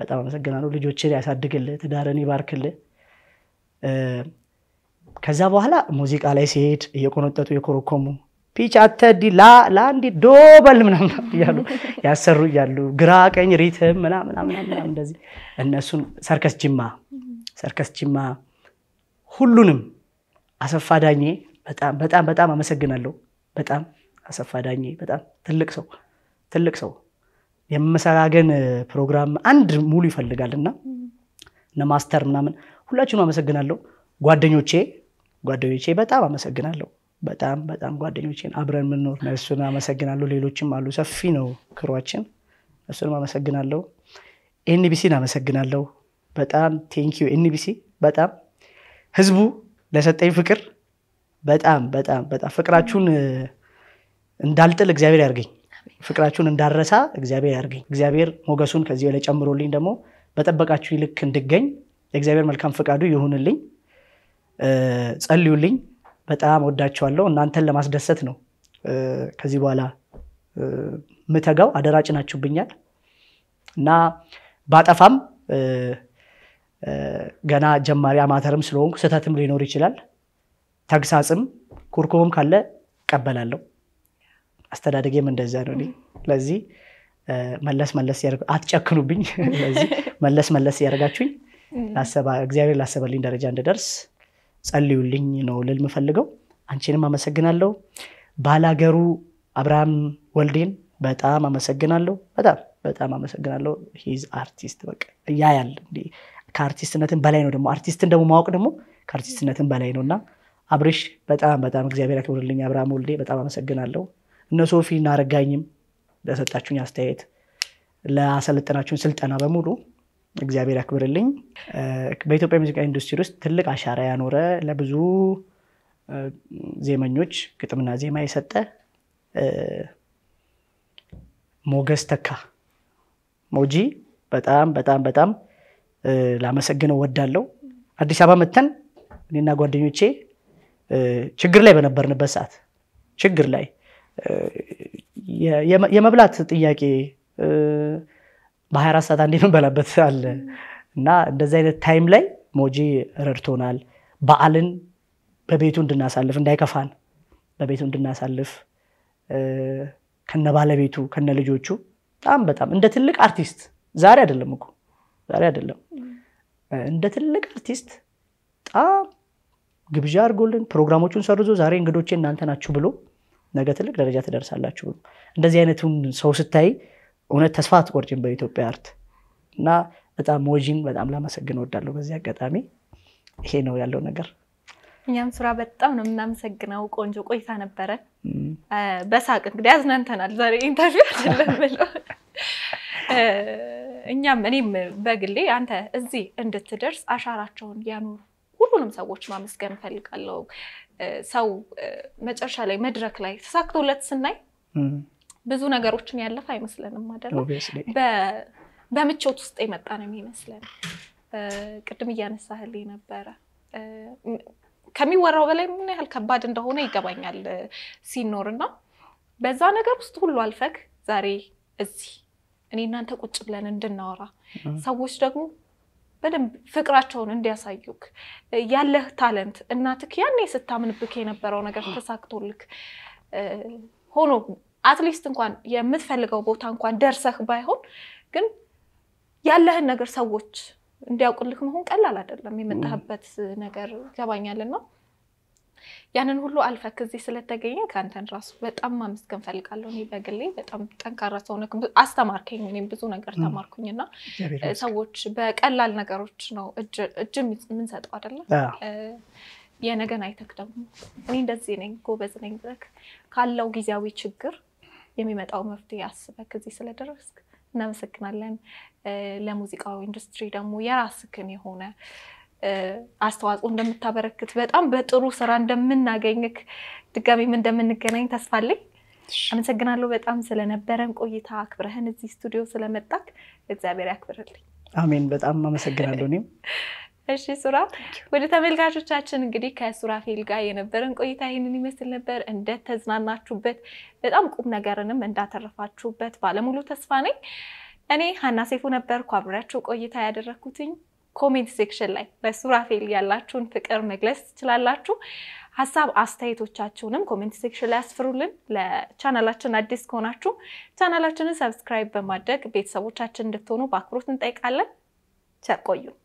በጣም አመሰግናለሁ። ልጆችን ያሳድግልህ፣ ትዳርን ይባርክልህ። ከዛ በኋላ ሙዚቃ ላይ ሲሄድ እየቆነጠጡ የኮረኮሙ ፒች አተዲ ለአንዴ ዶበል ምናምን እያሉ ያሰሩ እያሉ ግራ ቀኝ ሪትም ምናምናምናምናም እንደዚህ እነሱን ሰርከስ ጅማ ሰርከስ ጅማ ሁሉንም አሰፋ ዳኜ በጣም በጣም በጣም አመሰግናለሁ። በጣም አሰፋ ዳኜ በጣም ትልቅ ሰው ትልቅ ሰው የመሰጋገን ፕሮግራም አንድ ሙሉ ይፈልጋል እና እነ ማስተር ምናምን ሁላችሁም አመሰግናለሁ። ጓደኞቼ ጓደኞቼ በጣም አመሰግናለሁ። በጣም በጣም ጓደኞቼን አብረን ምንኖር እሱን አመሰግናለሁ። ሌሎችም አሉ፣ ሰፊ ነው ክሯችን። እሱንም አመሰግናለሁ። ኤንቢሲን አመሰግናለሁ። በጣም ቴንኪ ኤንቢሲ። በጣም ህዝቡ ለሰጠኝ ፍቅር በጣም በጣም በጣም ፍቅራችሁን እንዳልጥል እግዚአብሔር ያርገኝ። ፍቅራችሁን እንዳረሳ እግዚአብሔር ያርገኝ። እግዚአብሔር ሞገሱን ከዚህ በላይ ጨምሮልኝ ደግሞ በጠበቃችሁ ልክ እንድገኝ የእግዚአብሔር መልካም ፈቃዱ ይሁንልኝ። ጸልዩልኝ። በጣም ወዳችኋለሁ። እናንተን ለማስደሰት ነው ከዚህ በኋላ ምተጋው። አደራጭ ናችሁብኛል እና ባጠፋም ገና ጀማሪ አማተርም ስለሆንኩ ስህተትም ሊኖር ይችላል። ተግሳጽም ኩርኩምም ካለ ቀበላለሁ። አስተዳደጌም እንደዛ ነው። ለዚህ መለስ መለስ አትጨክኑብኝ። ለዚህ መለስ መለስ ያደርጋችሁኝ እግዚአብሔር ላሰበልኝ ደረጃ እንድደርስ ጸልዩልኝ ነው ልል ምፈልገው አንቺንም አመሰግናለሁ። ባላገሩ አብርሃም ወልዴን በጣም አመሰግናለሁ። በጣም በጣም አመሰግናለሁ። ሂዝ አርቲስት በቃ ያያል። ከአርቲስትነትን በላይ ነው ደግሞ አርቲስትን ደግሞ ማወቅ ደግሞ ከአርቲስትነትን በላይ ነው እና አብርሽ በጣም በጣም እግዚአብሔር ያክብርልኝ። አብርሃም ወልዴ በጣም አመሰግናለሁ። እነ ሶፊ እናረጋኝም ለሰጣችሁኝ አስተያየት፣ ለአሰለጠናችሁን ስልጠና በሙሉ እግዚአብሔር ያክብርልኝ። በኢትዮጵያ ሙዚቃ ኢንዱስትሪ ውስጥ ትልቅ አሻራ ያኖረ ለብዙ ዜመኞች ግጥምና ዜማ የሰጠ ሞገስ ተካ ሞጂ በጣም በጣም በጣም ላመሰግነው ወዳለው አዲስ አበባ መተን እኔና ጓደኞቼ ችግር ላይ በነበርንበት ሰዓት ችግር ላይ የመብላት ጥያቄ በ24 ሰዓት አንዴ የምንበላበት አለ እና እንደዚህ አይነት ታይም ላይ ሞጂ ረድቶናል። በዓልን በቤቱ እንድናሳልፍ እንዳይከፋን በቤቱ እንድናሳልፍ ከነ ባለቤቱ ከነ ልጆቹ በጣም በጣም እንደ ትልቅ አርቲስት ዛሬ አይደለም እኮ ዛሬ አይደለም እንደ ትልቅ አርቲስት በጣም ግብዣ አድርጎልን ፕሮግራሞቹን ሰርዞ ዛሬ እንግዶቼ እናንተ ናችሁ ብሎ ነገ ትልቅ ደረጃ ትደርሳላችሁ ብሎ እንደዚህ አይነቱን ሰው ስታይ እውነት ተስፋ አትቆርጭም በኢትዮጵያ አርት እና በጣም ሞጂን በጣም ላመሰግን ወዳለሁ በዚህ አጋጣሚ። ይሄ ነው ያለው ነገር። እኛም ስራ በጣም ነው የምናመሰግነው። ቆንጆ ቆይታ ነበረ። በሳቅ እንግዲህ አዝናንተናል። ዛሬ ኢንተርቪው አይደለም ብለው እኛም እኔም በግሌ አንተ እዚህ እንድትደርስ አሻራቸውን ያኖሩ ሁሉንም ሰዎች ማመስገን እፈልጋለሁ። ሰው መጨረሻ ላይ መድረክ ላይ ተሳክቶለት ስናይ ብዙ ነገሮችን ያለፈ አይመስለንም አይደለም። በምቾት ውስጥ የመጣ ነው የሚመስለን። ቅድም እያነሳህል ነበረ ከሚወራው በላይ ምን ያህል ከባድ እንደሆነ ይገባኛል ሲኖር እና በዛ ነገር ውስጥ ሁሉ አልፈክ ዛሬ እዚህ እኔ እናንተ ቁጭ ብለን እንድናወራ ሰዎች ደግሞ በደንብ ፍቅራቸውን እንዲያሳዩክ ያለህ ታለንት እናትክ ያኔ ስታምንብክ የነበረው ነገር ተሳክቶልክ ሆኖ አትሊስት እንኳን የምትፈልገው ቦታ እንኳን ደርሰህ ባይሆን ግን ያለህን ነገር ሰዎች እንዲያውቁልህ መሆን ቀላል አይደለም። የመጣህበት ነገር ነው ያንን ሁሉ አልፈክ እዚህ ስለተገኘ ከአንተን ራሱ በጣም ማመስገን ፈልጋለሁ። እኔ በግሌ በጣም ጠንካራ ሰው አስተማርከኝ። እኔም ብዙ ነገር ተማርኩኝ እና ሰዎች በቀላል ነገሮች ነው እጅ የምንሰጠው አይደለም። የነገን አይተክ ደግሞ እኔ እንደዚህ ነኝ ጎበዝ ነኝ ብለክ ካለው ጊዜያዊ ችግር የሚመጣው መፍትሄ አስበህ እዚህ ስለደረስክ እናመሰግናለን። ለሙዚቃው ኢንዱስትሪ ደግሞ የራስክን የሆነ አስተዋጽኦ እንደምታበረክት በጣም በጥሩ ስራ እንደምናገኝክ ድጋሜም እንደምንገናኝ ተስፋ አለኝ። አመሰግናለሁ በጣም ስለነበረን ቆይታ አክብረህን እዚህ ስቱዲዮ ስለመጣክ እግዚአብሔር ያክብርልኝ። አሜን። በጣም አመሰግናለሁ እኔም እሺ ሱራ ወደ ተመልካቾቻችን እንግዲህ ከሱራፌል ጋር የነበረን ቆይታ ይህንን ይመስል ነበር። እንደተዝናናችሁበት በጣም ቁም ነገርንም እንዳተረፋችሁበት ባለሙሉ ተስፋ ነኝ። እኔ ሀና ሴፉ ነበርኩ አብሬያችሁ ቆይታ ያደረግኩትኝ። ኮሜንት ሴክሽን ላይ በሱራፌል ያላችሁን ፍቅር መግለጽ ትችላላችሁ። ሀሳብ አስተያየቶቻችሁንም ኮሜንት ሴክሽን ላይ አስፍሩልን። ለቻናላችን አዲስ ከሆናችሁ ቻናላችንን ሰብስክራይብ በማድረግ ቤተሰቦቻችን እንድትሆኑ በአክብሮት እንጠይቃለን። ቸር ቆዩን።